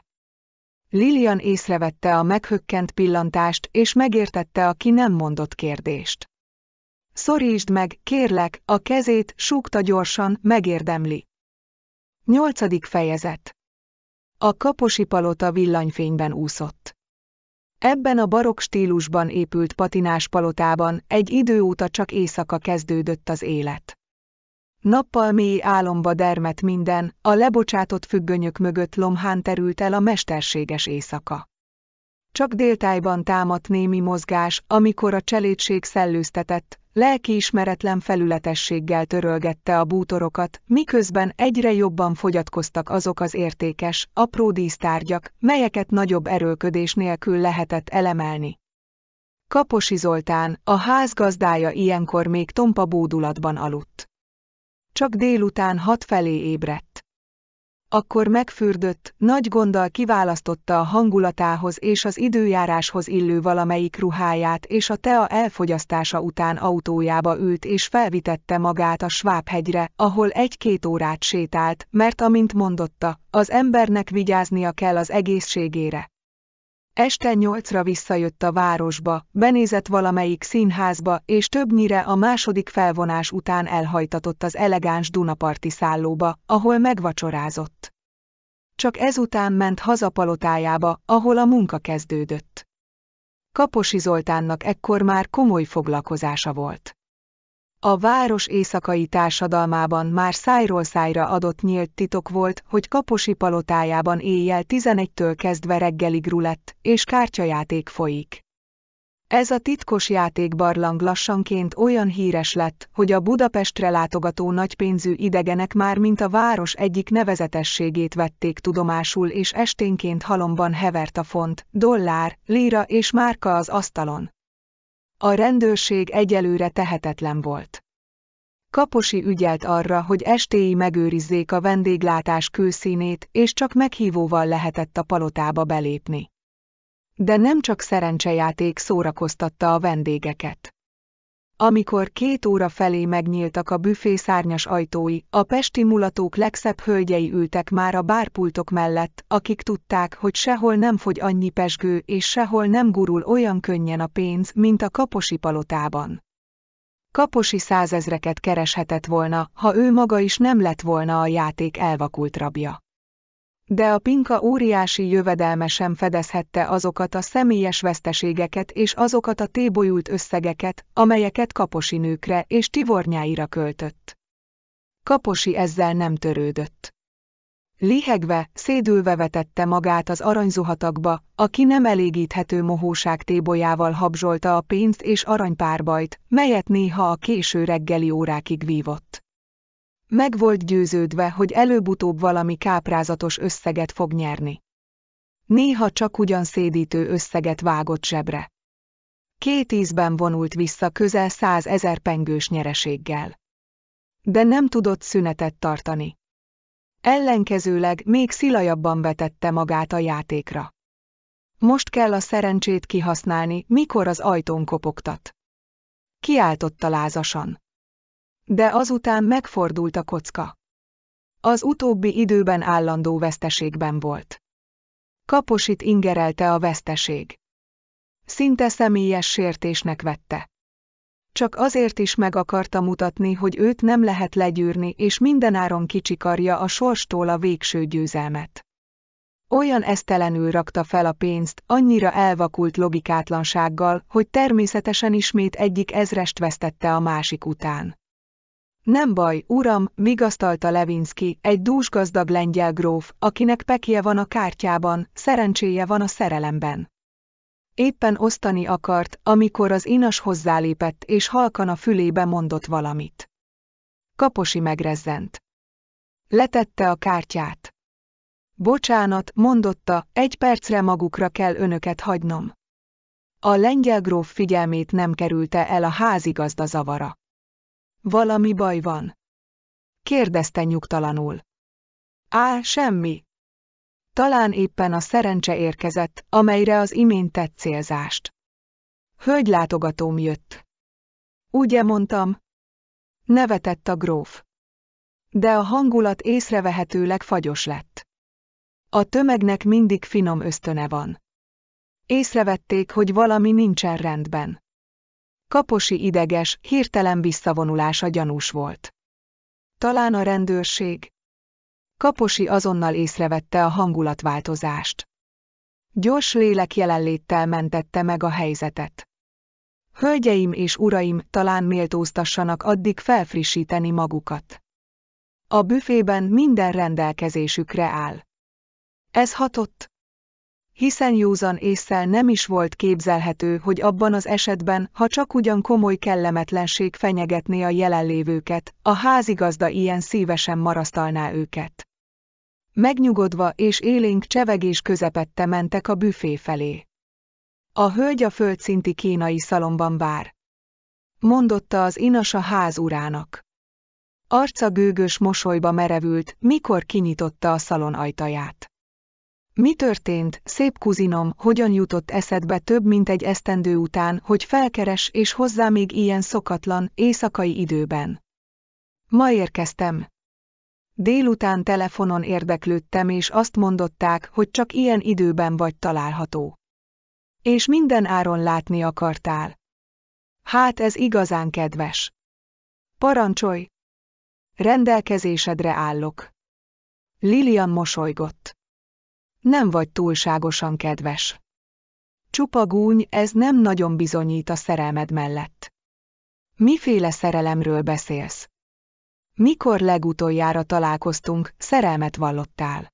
Lilian észrevette a meghökkent pillantást, és megértette a ki nem mondott kérdést. Szorítsd meg, kérlek, a kezét, súgta gyorsan, megérdemli. Nyolcadik fejezet. A kaposi palota villanyfényben úszott. Ebben a barokk stílusban épült patinás palotában egy idő óta csak éjszaka kezdődött az élet. Nappal mély álomba dermet minden, a lebocsátott függönyök mögött lomhán terült el a mesterséges éjszaka. Csak déltájban támadt némi mozgás, amikor a cselédség szellőztetett, lelkiismeretlen felületességgel törölgette a bútorokat, miközben egyre jobban fogyatkoztak azok az értékes, apró dísztárgyak, melyeket nagyobb erőködés nélkül lehetett elemelni. Kaposi Zoltán, a ház gazdája ilyenkor még tompa bódulatban aludt csak délután hat felé ébredt. Akkor megfürdött, nagy gonddal kiválasztotta a hangulatához és az időjáráshoz illő valamelyik ruháját és a tea elfogyasztása után autójába ült és felvitette magát a Svábhegyre, ahol egy-két órát sétált, mert amint mondotta, az embernek vigyáznia kell az egészségére. Este nyolcra visszajött a városba, benézett valamelyik színházba, és többnyire a második felvonás után elhajtatott az elegáns Dunaparti szállóba, ahol megvacsorázott. Csak ezután ment haza palotájába, ahol a munka kezdődött. Kaposi Zoltánnak ekkor már komoly foglalkozása volt. A város éjszakai társadalmában már szájról szájra adott nyílt titok volt, hogy Kaposi palotájában éjjel 11-től kezdve reggelig rulett és kártyajáték folyik. Ez a titkos játékbarlang lassanként olyan híres lett, hogy a Budapestre látogató nagypénzű idegenek már mint a város egyik nevezetességét vették tudomásul és esténként halomban hevert a font, dollár, líra és márka az asztalon. A rendőrség egyelőre tehetetlen volt. Kaposi ügyelt arra, hogy estéi megőrizzék a vendéglátás külszínét, és csak meghívóval lehetett a palotába belépni. De nem csak szerencsejáték szórakoztatta a vendégeket. Amikor két óra felé megnyíltak a büfé szárnyas ajtói, a pesti mulatók legszebb hölgyei ültek már a bárpultok mellett, akik tudták, hogy sehol nem fogy annyi pesgő és sehol nem gurul olyan könnyen a pénz, mint a kaposi palotában. Kaposi százezreket kereshetett volna, ha ő maga is nem lett volna a játék elvakult rabja. De a Pinka óriási jövedelme sem fedezhette azokat a személyes veszteségeket és azokat a tébolyult összegeket, amelyeket kaposi nőkre és tivornyáira költött. Kaposi ezzel nem törődött. Lihegve, szédülve vetette magát az aranyzuhatakba, aki nem elégíthető mohóság tébolyával habzsolta a pénzt és aranypárbajt, melyet néha a késő reggeli órákig vívott. Meg volt győződve, hogy előbb-utóbb valami káprázatos összeget fog nyerni. Néha csak ugyan szédítő összeget vágott zsebre. Két ízben vonult vissza közel százezer pengős nyereséggel. De nem tudott szünetet tartani. Ellenkezőleg még szilajabban vetette magát a játékra. Most kell a szerencsét kihasználni, mikor az ajtón kopogtat. Kiáltotta lázasan. De azután megfordult a kocka. Az utóbbi időben állandó veszteségben volt. Kaposit ingerelte a veszteség. Szinte személyes sértésnek vette. Csak azért is meg akarta mutatni, hogy őt nem lehet legyűrni, és mindenáron kicsikarja a sorstól a végső győzelmet. Olyan esztelenül rakta fel a pénzt, annyira elvakult logikátlansággal, hogy természetesen ismét egyik ezrest vesztette a másik után. Nem baj, uram, vigasztalta Levinski, egy dúsgazdag lengyel gróf, akinek pekje van a kártyában, szerencséje van a szerelemben. Éppen osztani akart, amikor az inas hozzálépett és halkan a fülébe mondott valamit. Kaposi megrezzent. Letette a kártyát. Bocsánat, mondotta, egy percre magukra kell önöket hagynom. A lengyel gróf figyelmét nem kerülte el a házigazda zavara. Valami baj van? Kérdezte nyugtalanul. Á, semmi. Talán éppen a szerencse érkezett, amelyre az imént tett célzást. látogatóm jött. Ugye mondtam? Nevetett a gróf. De a hangulat észrevehetőleg fagyos lett. A tömegnek mindig finom ösztöne van. Észrevették, hogy valami nincsen rendben. Kaposi ideges, hirtelen visszavonulása gyanús volt. Talán a rendőrség? Kaposi azonnal észrevette a hangulatváltozást. Gyors lélek jelenléttel mentette meg a helyzetet. Hölgyeim és uraim talán méltóztassanak addig felfrissíteni magukat. A büfében minden rendelkezésükre áll. Ez hatott? hiszen józan észsel nem is volt képzelhető, hogy abban az esetben, ha csak ugyan komoly kellemetlenség fenyegetné a jelenlévőket, a házigazda ilyen szívesen marasztalná őket. Megnyugodva és élénk csevegés közepette mentek a büfé felé. A hölgy a földszinti kínai szalomban vár. Mondotta az inas a ház urának. Arca gőgös mosolyba merevült, mikor kinyitotta a szalon ajtaját. Mi történt, szép kuzinom, hogyan jutott eszedbe több mint egy esztendő után, hogy felkeres és hozzá még ilyen szokatlan, éjszakai időben? Ma érkeztem. Délután telefonon érdeklődtem és azt mondották, hogy csak ilyen időben vagy található. És minden áron látni akartál. Hát ez igazán kedves. Parancsolj! Rendelkezésedre állok. Lilian mosolygott. Nem vagy túlságosan kedves. Csupa gúny, ez nem nagyon bizonyít a szerelmed mellett. Miféle szerelemről beszélsz? Mikor legutoljára találkoztunk, szerelmet vallottál?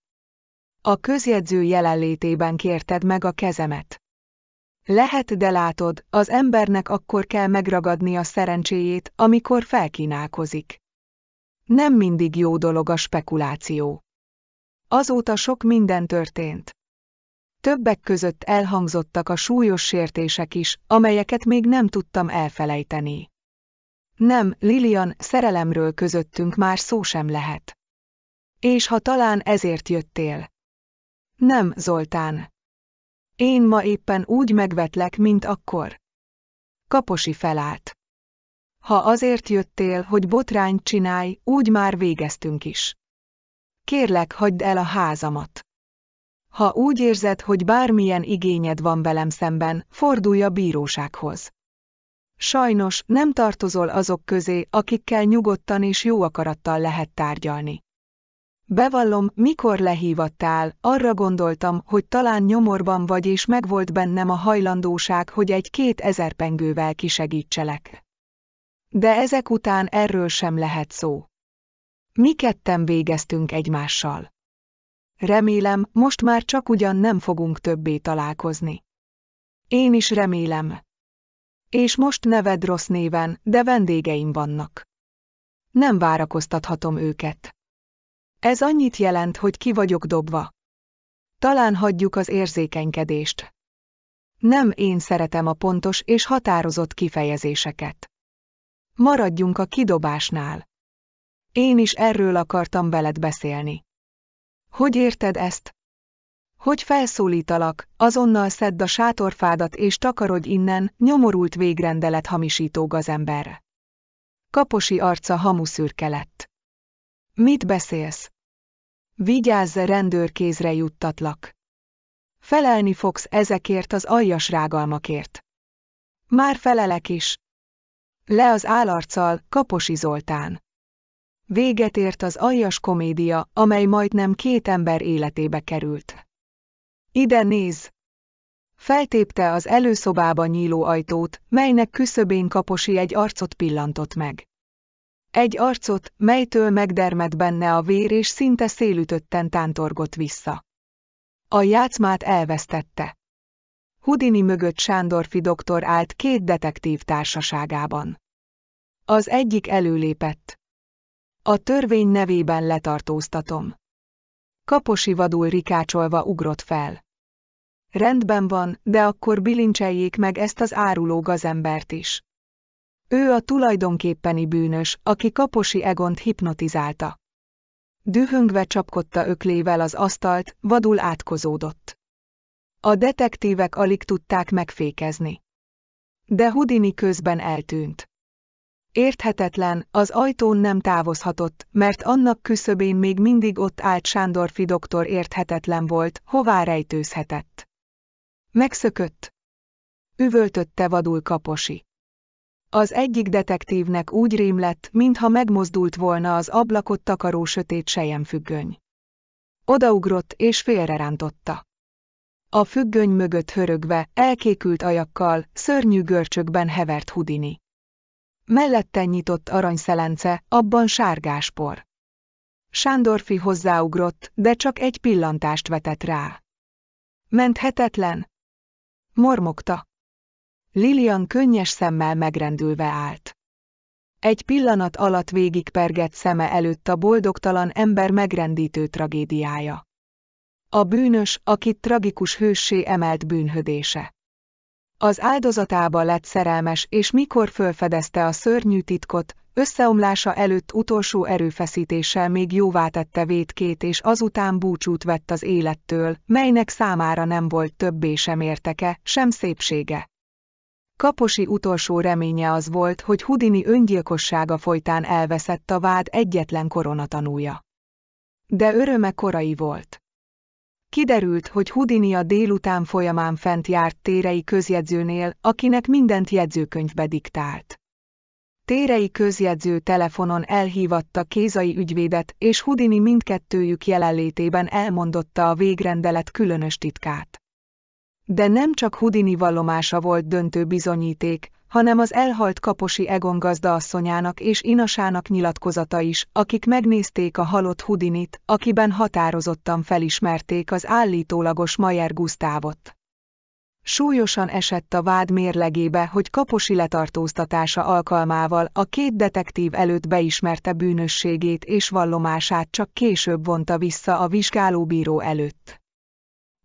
A közjegyző jelenlétében kérted meg a kezemet. Lehet, de látod, az embernek akkor kell megragadni a szerencséjét, amikor felkínálkozik. Nem mindig jó dolog a spekuláció. Azóta sok minden történt. Többek között elhangzottak a súlyos sértések is, amelyeket még nem tudtam elfelejteni. Nem, Lilian, szerelemről közöttünk már szó sem lehet. És ha talán ezért jöttél. Nem, Zoltán. Én ma éppen úgy megvetlek, mint akkor. Kaposi felállt. Ha azért jöttél, hogy botrányt csinálj, úgy már végeztünk is kérlek hagyd el a házamat. Ha úgy érzed, hogy bármilyen igényed van velem szemben, fordulj a bírósághoz. Sajnos nem tartozol azok közé, akikkel nyugodtan és jó akarattal lehet tárgyalni. Bevallom, mikor lehívattál, arra gondoltam, hogy talán nyomorban vagy és megvolt bennem a hajlandóság, hogy egy két ezer pengővel kisegítselek. De ezek után erről sem lehet szó. Mi ketten végeztünk egymással. Remélem, most már csak ugyan nem fogunk többé találkozni. Én is remélem. És most neved rossz néven, de vendégeim vannak. Nem várakoztathatom őket. Ez annyit jelent, hogy ki vagyok dobva. Talán hagyjuk az érzékenykedést. Nem én szeretem a pontos és határozott kifejezéseket. Maradjunk a kidobásnál. Én is erről akartam veled beszélni. Hogy érted ezt? Hogy felszólítalak, azonnal szedd a sátorfádat és takarodj innen, nyomorult végrendelet hamisító gazember. Kaposi arca hamuszürke lett. Mit beszélsz? Vigyázz, rendőrkézre juttatlak. Felelni fogsz ezekért az aljas rágalmakért. Már felelek is. Le az állarccal, Kaposi Zoltán. Véget ért az aljas komédia, amely majdnem két ember életébe került. Ide néz! Feltépte az előszobába nyíló ajtót, melynek küszöbén kaposi egy arcot pillantott meg. Egy arcot, melytől megdermed benne a vér és szinte szélütötten tántorgott vissza. A játszmát elvesztette. Hudini mögött Sándorfi doktor állt két detektív társaságában. Az egyik előlépett. A törvény nevében letartóztatom. Kaposi vadul rikácsolva ugrott fel. Rendben van, de akkor bilincseljék meg ezt az áruló gazembert is. Ő a tulajdonképpeni bűnös, aki Kaposi Egont hipnotizálta. Dühöngve csapkodta öklével az asztalt, vadul átkozódott. A detektívek alig tudták megfékezni. De Hudini közben eltűnt. Érthetetlen, az ajtón nem távozhatott, mert annak küszöbén még mindig ott állt Sándorfi doktor érthetetlen volt, hová rejtőzhetett. Megszökött. Üvöltötte vadul kaposi. Az egyik detektívnek úgy lett, mintha megmozdult volna az ablakot takaró sötét sejemfüggöny. Odaugrott és félrerántotta. A függöny mögött hörögve, elkékült ajakkal, szörnyű görcsökben hevert Hudini. Mellette nyitott aranyszelence, abban sárgás por. Sándorfi hozzáugrott, de csak egy pillantást vetett rá. Menthetetlen? Mormogta. Lilian könnyes szemmel megrendülve állt. Egy pillanat alatt végigpergett szeme előtt a boldogtalan ember megrendítő tragédiája. A bűnös, akit tragikus hőssé emelt bűnhödése. Az áldozatába lett szerelmes, és mikor fölfedezte a szörnyű titkot, összeomlása előtt utolsó erőfeszítéssel még jóvá tette vétkét és azután búcsút vett az élettől, melynek számára nem volt többé sem érteke, sem szépsége. Kaposi utolsó reménye az volt, hogy Hudini öngyilkossága folytán elveszett a vád egyetlen koronatanúja. De öröme korai volt. Kiderült, hogy Houdini a délután folyamán fent járt térei közjegyzőnél, akinek mindent jegyzőkönyvbe diktált. Térei közjegyző telefonon elhívatta Kézai ügyvédet, és Houdini mindkettőjük jelenlétében elmondotta a végrendelet különös titkát. De nem csak Houdini vallomása volt döntő bizonyíték, hanem az elhalt kaposi Egon gazdaasszonyának és inasának nyilatkozata is, akik megnézték a halott Hudinit, akiben határozottan felismerték az állítólagos Mayer Gusztávot. Súlyosan esett a vád mérlegébe, hogy kaposi letartóztatása alkalmával a két detektív előtt beismerte bűnösségét és vallomását csak később vonta vissza a vizsgálóbíró előtt.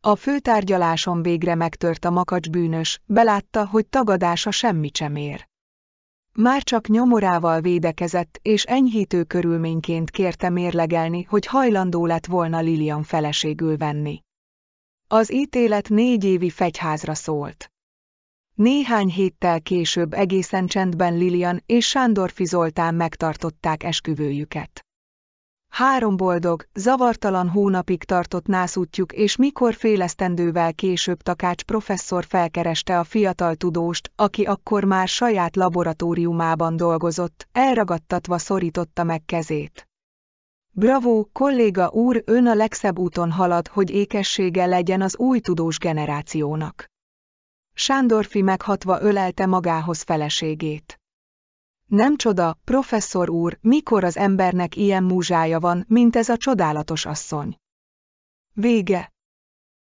A főtárgyaláson végre megtört a makacs bűnös, belátta, hogy tagadása semmit sem ér. Már csak nyomorával védekezett, és enyhítő körülményként kérte mérlegelni, hogy hajlandó lett volna Lilian feleségül venni. Az ítélet négy évi fegyházra szólt. Néhány héttel később egészen csendben Lilian és Sándor Fizoltán megtartották esküvőjüket. Három boldog, zavartalan hónapig tartott nászútjuk, és mikor félesztendővel később Takács professzor felkereste a fiatal tudóst, aki akkor már saját laboratóriumában dolgozott, elragadtatva szorította meg kezét. Bravo, kolléga úr, ön a legszebb úton halad, hogy ékessége legyen az új tudós generációnak. Sándorfi meghatva ölelte magához feleségét. Nem csoda, professzor úr, mikor az embernek ilyen múzsája van, mint ez a csodálatos asszony. Vége